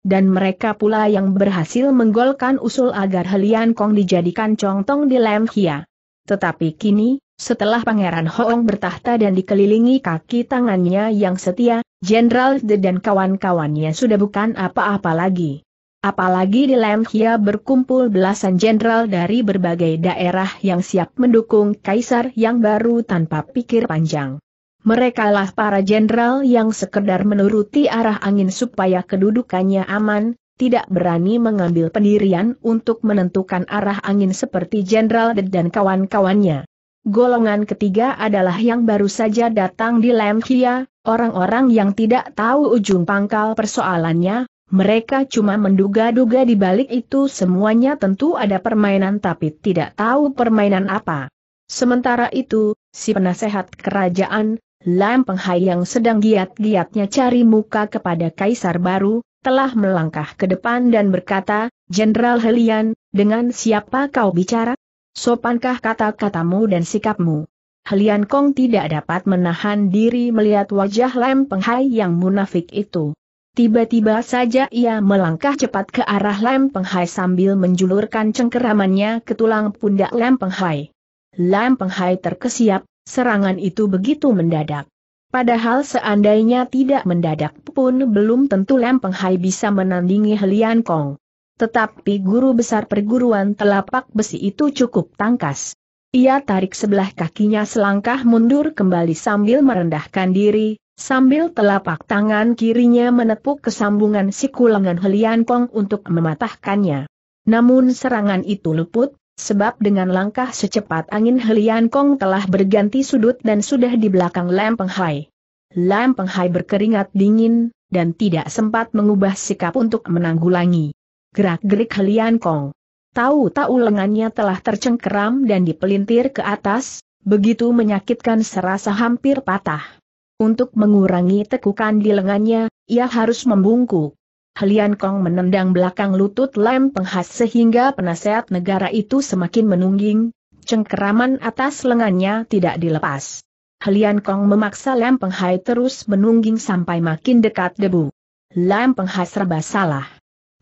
Dan mereka pula yang berhasil menggolkan usul agar Helian Kong dijadikan contong di Lam Hia. Tetapi kini, setelah Pangeran Hoong bertahta dan dikelilingi kaki tangannya yang setia, Jenderal De dan kawan-kawannya sudah bukan apa-apa lagi. Apalagi di Lemhia berkumpul belasan jenderal dari berbagai daerah yang siap mendukung kaisar yang baru tanpa pikir panjang. Merekalah para jenderal yang sekedar menuruti arah angin supaya kedudukannya aman, tidak berani mengambil pendirian untuk menentukan arah angin seperti Jenderal dan kawan-kawannya. Golongan ketiga adalah yang baru saja datang di Lemhia, orang-orang yang tidak tahu ujung pangkal persoalannya, mereka cuma menduga-duga di balik itu semuanya tentu ada permainan tapi tidak tahu permainan apa. Sementara itu, si penasehat kerajaan, Lam Penghai yang sedang giat-giatnya cari muka kepada kaisar baru, telah melangkah ke depan dan berkata, Jenderal Helian, dengan siapa kau bicara? Sopankah kata-katamu dan sikapmu? Helian Kong tidak dapat menahan diri melihat wajah Lam Penghai yang munafik itu. Tiba-tiba saja ia melangkah cepat ke arah Lempeng Hai sambil menjulurkan cengkeramannya ke tulang pundak Lempeng Penghai. Lempeng Hai terkesiap, serangan itu begitu mendadak. Padahal seandainya tidak mendadak pun belum tentu Lempeng Hai bisa menandingi Helian Kong. Tetapi guru besar perguruan telapak besi itu cukup tangkas. Ia tarik sebelah kakinya selangkah mundur kembali sambil merendahkan diri, Sambil telapak tangan kirinya menepuk kesambungan siku lengan Helian Kong untuk mematahkannya. Namun serangan itu luput, sebab dengan langkah secepat angin Helian Kong telah berganti sudut dan sudah di belakang Lam Hai. Lam Hai berkeringat dingin, dan tidak sempat mengubah sikap untuk menanggulangi gerak-gerik Helian Kong. Tahu-tahu lengannya telah tercengkeram dan dipelintir ke atas, begitu menyakitkan serasa hampir patah. Untuk mengurangi tekukan di lengannya, ia harus membungkuk. Helian Kong menendang belakang lutut lem penghas sehingga penasehat negara itu semakin menungging, cengkeraman atas lengannya tidak dilepas. Helian Kong memaksa lem penghai terus menungging sampai makin dekat debu. Lem Penghas serba salah.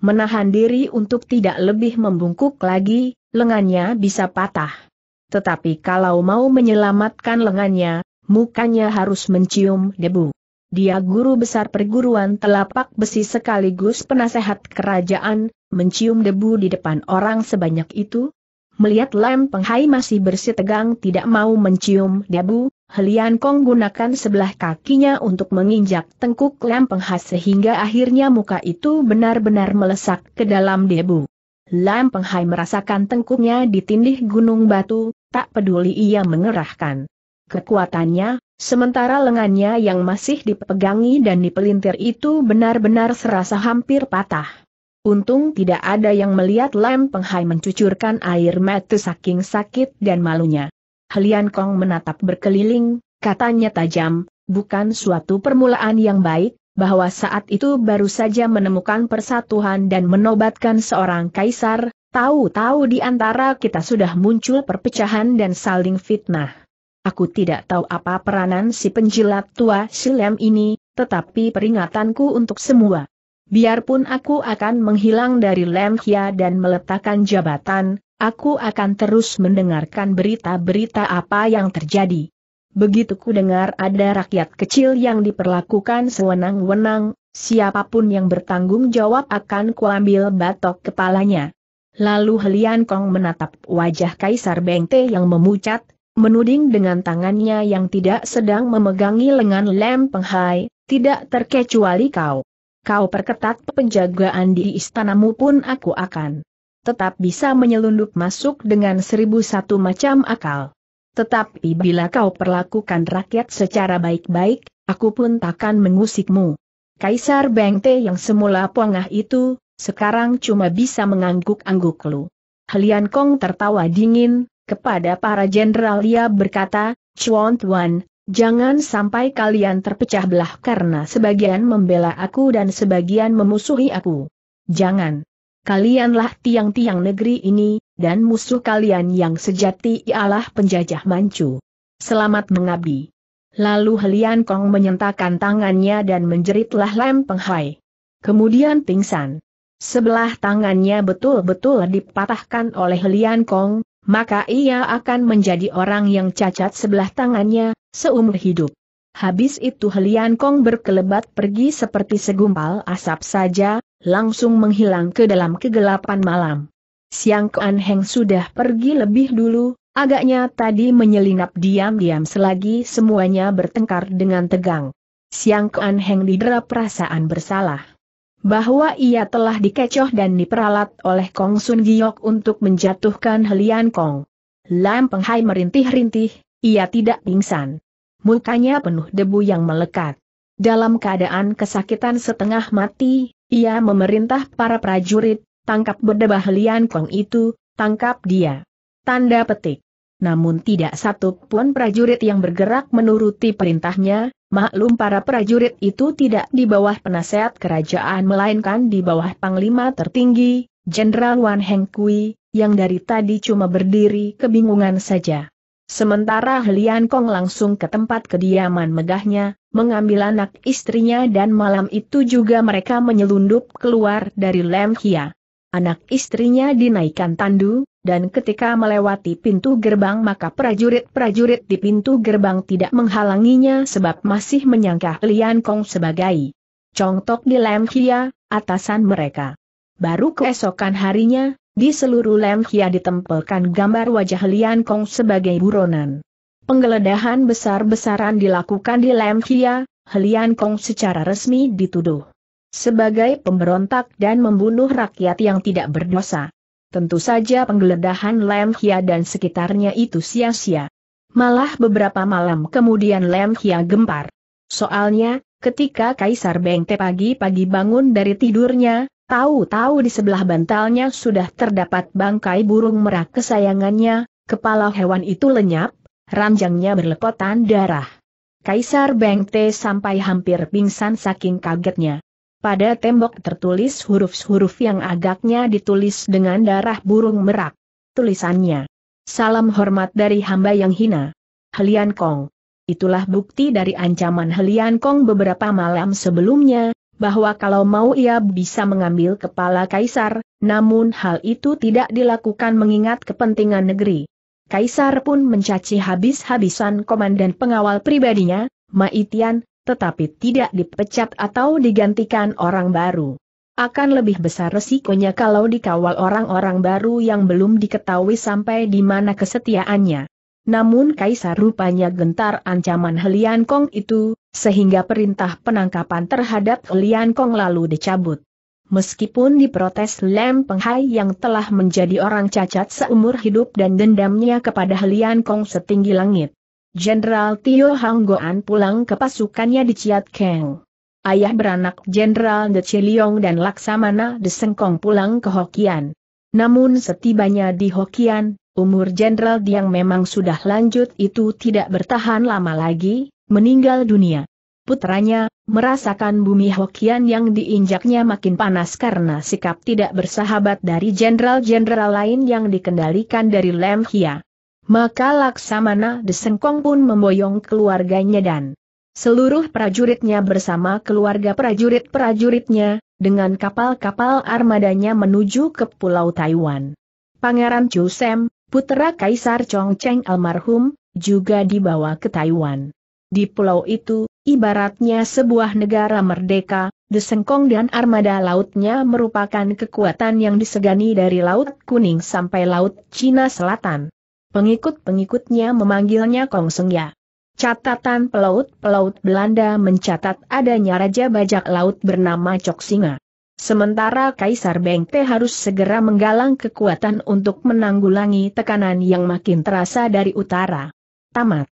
Menahan diri untuk tidak lebih membungkuk lagi, lengannya bisa patah. Tetapi kalau mau menyelamatkan lengannya, mukanya harus mencium debu. Dia guru besar perguruan telapak besi sekaligus penasehat kerajaan, mencium debu di depan orang sebanyak itu? Melihat Lam Penghai masih bersih tegang tidak mau mencium debu, Helian Kong gunakan sebelah kakinya untuk menginjak tengkuk Lam Penghai sehingga akhirnya muka itu benar-benar melesak ke dalam debu. Lam Penghai merasakan tengkuknya ditindih gunung batu, tak peduli ia mengerahkan kekuatannya, sementara lengannya yang masih dipegangi dan dipelintir itu benar-benar serasa hampir patah. Untung tidak ada yang melihat Lem Penghai mencucurkan air mata saking sakit dan malunya. Helian Kong menatap berkeliling, katanya tajam, bukan suatu permulaan yang baik, bahwa saat itu baru saja menemukan persatuan dan menobatkan seorang kaisar, tahu-tahu di antara kita sudah muncul perpecahan dan saling fitnah. Aku tidak tahu apa peranan si penjilat tua Silem ini, tetapi peringatanku untuk semua. Biarpun aku akan menghilang dari Lemhia dan meletakkan jabatan, aku akan terus mendengarkan berita-berita apa yang terjadi. Begitu ku dengar ada rakyat kecil yang diperlakukan sewenang-wenang, siapapun yang bertanggung jawab akan kuambil batok kepalanya. Lalu Helian Kong menatap wajah Kaisar Bengte yang memucat, menuding dengan tangannya yang tidak sedang memegangi lengan Lem Penghai, tidak terkecuali kau. Kau perketat penjagaan di istanamu pun aku akan tetap bisa menyelundup masuk dengan seribu satu macam akal. Tetapi bila kau perlakukan rakyat secara baik-baik, aku pun takkan mengusikmu. Kaisar Bengte yang semula pongah itu, sekarang cuma bisa mengangguk-angguk lu. Helian Kong tertawa dingin, kepada para jenderal ia berkata, Chuan Tuan, jangan sampai kalian terpecah belah karena sebagian membela aku dan sebagian memusuhi aku. Jangan. Kalianlah tiang-tiang negeri ini, dan musuh kalian yang sejati ialah penjajah mancu. Selamat mengabdi. Lalu Helian Kong menyentakkan tangannya dan menjeritlah Lem Penghai. Kemudian pingsan. Sebelah tangannya betul-betul dipatahkan oleh Helian Kong, maka ia akan menjadi orang yang cacat sebelah tangannya, seumur hidup. Habis itu Helian Kong berkelebat pergi seperti segumpal asap saja, langsung menghilang ke dalam kegelapan malam. Siang Kuan Heng sudah pergi lebih dulu, agaknya tadi menyelinap diam-diam selagi semuanya bertengkar dengan tegang. Siang Kuan Heng didera perasaan bersalah bahwa ia telah dikecoh dan diperalat oleh Kong Sun Giok untuk menjatuhkan Helian Kong. Lam Penghai merintih-rintih, ia tidak pingsan. Mukanya penuh debu yang melekat. Dalam keadaan kesakitan setengah mati, ia memerintah para prajurit, tangkap berdebah Helian Kong itu, tangkap dia. Tanda petik. Namun tidak satu pun prajurit yang bergerak menuruti perintahnya, Maklum para prajurit itu tidak di bawah penasehat kerajaan melainkan di bawah panglima tertinggi, Jenderal Wan Heng Kui, yang dari tadi cuma berdiri kebingungan saja. Sementara Helian Kong langsung ke tempat kediaman megahnya, mengambil anak istrinya dan malam itu juga mereka menyelundup keluar dari Lem Hia anak istrinya dinaikkan tandu, dan ketika melewati pintu gerbang maka prajurit-prajurit di pintu gerbang tidak menghalanginya sebab masih menyangka Lian Kong sebagai congtok di Lam Hia, atasan mereka. Baru keesokan harinya, di seluruh Lam Hia ditempelkan gambar wajah Lian Kong sebagai buronan. Penggeledahan besar-besaran dilakukan di Lam Hia, Lian Kong secara resmi dituduh sebagai pemberontak dan membunuh rakyat yang tidak berdosa. Tentu saja penggeledahan Lem Hia dan sekitarnya itu sia-sia. Malah beberapa malam kemudian Lem Hia gempar. Soalnya, ketika Kaisar Bengte pagi-pagi bangun dari tidurnya, tahu-tahu di sebelah bantalnya sudah terdapat bangkai burung merak kesayangannya, kepala hewan itu lenyap, ranjangnya berlepotan darah. Kaisar Bengte sampai hampir pingsan saking kagetnya. Pada tembok tertulis huruf-huruf yang agaknya ditulis dengan darah burung merak. Tulisannya. Salam hormat dari hamba yang hina. Helian Kong. Itulah bukti dari ancaman Helian Kong beberapa malam sebelumnya, bahwa kalau mau ia bisa mengambil kepala kaisar, namun hal itu tidak dilakukan mengingat kepentingan negeri. Kaisar pun mencaci habis-habisan komandan pengawal pribadinya, Maitian, tetapi tidak dipecat atau digantikan orang baru. Akan lebih besar resikonya kalau dikawal orang-orang baru yang belum diketahui sampai di mana kesetiaannya. Namun Kaisar rupanya gentar ancaman Helian Kong itu, sehingga perintah penangkapan terhadap Helian Kong lalu dicabut. Meskipun diprotes Lem Penghai yang telah menjadi orang cacat seumur hidup dan dendamnya kepada Helian Kong setinggi langit. Jenderal Tio Hanggoan pulang ke pasukannya di Chiat Keng. Ayah beranak Jenderal De Chiliong dan Laksamana De Sengkong pulang ke Hokian. Namun setibanya di Hokian, umur Jenderal Diang memang sudah lanjut itu tidak bertahan lama lagi, meninggal dunia. Putranya, merasakan bumi Hokian yang diinjaknya makin panas karena sikap tidak bersahabat dari jenderal-jenderal lain yang dikendalikan dari Lemhia. Maka Laksamana Desengkong pun memboyong keluarganya dan seluruh prajuritnya bersama keluarga prajurit-prajuritnya, dengan kapal-kapal armadanya menuju ke Pulau Taiwan. Pangeran Chu Sem, putera Kaisar Chongcheng almarhum, juga dibawa ke Taiwan. Di pulau itu, ibaratnya sebuah negara merdeka, Desengkong dan armada lautnya merupakan kekuatan yang disegani dari Laut Kuning sampai Laut Cina Selatan. Pengikut-pengikutnya memanggilnya Kong Sengya. Catatan pelaut-pelaut Belanda mencatat adanya Raja Bajak Laut bernama Cok Singa. Sementara Kaisar Bengte harus segera menggalang kekuatan untuk menanggulangi tekanan yang makin terasa dari utara. Tamat.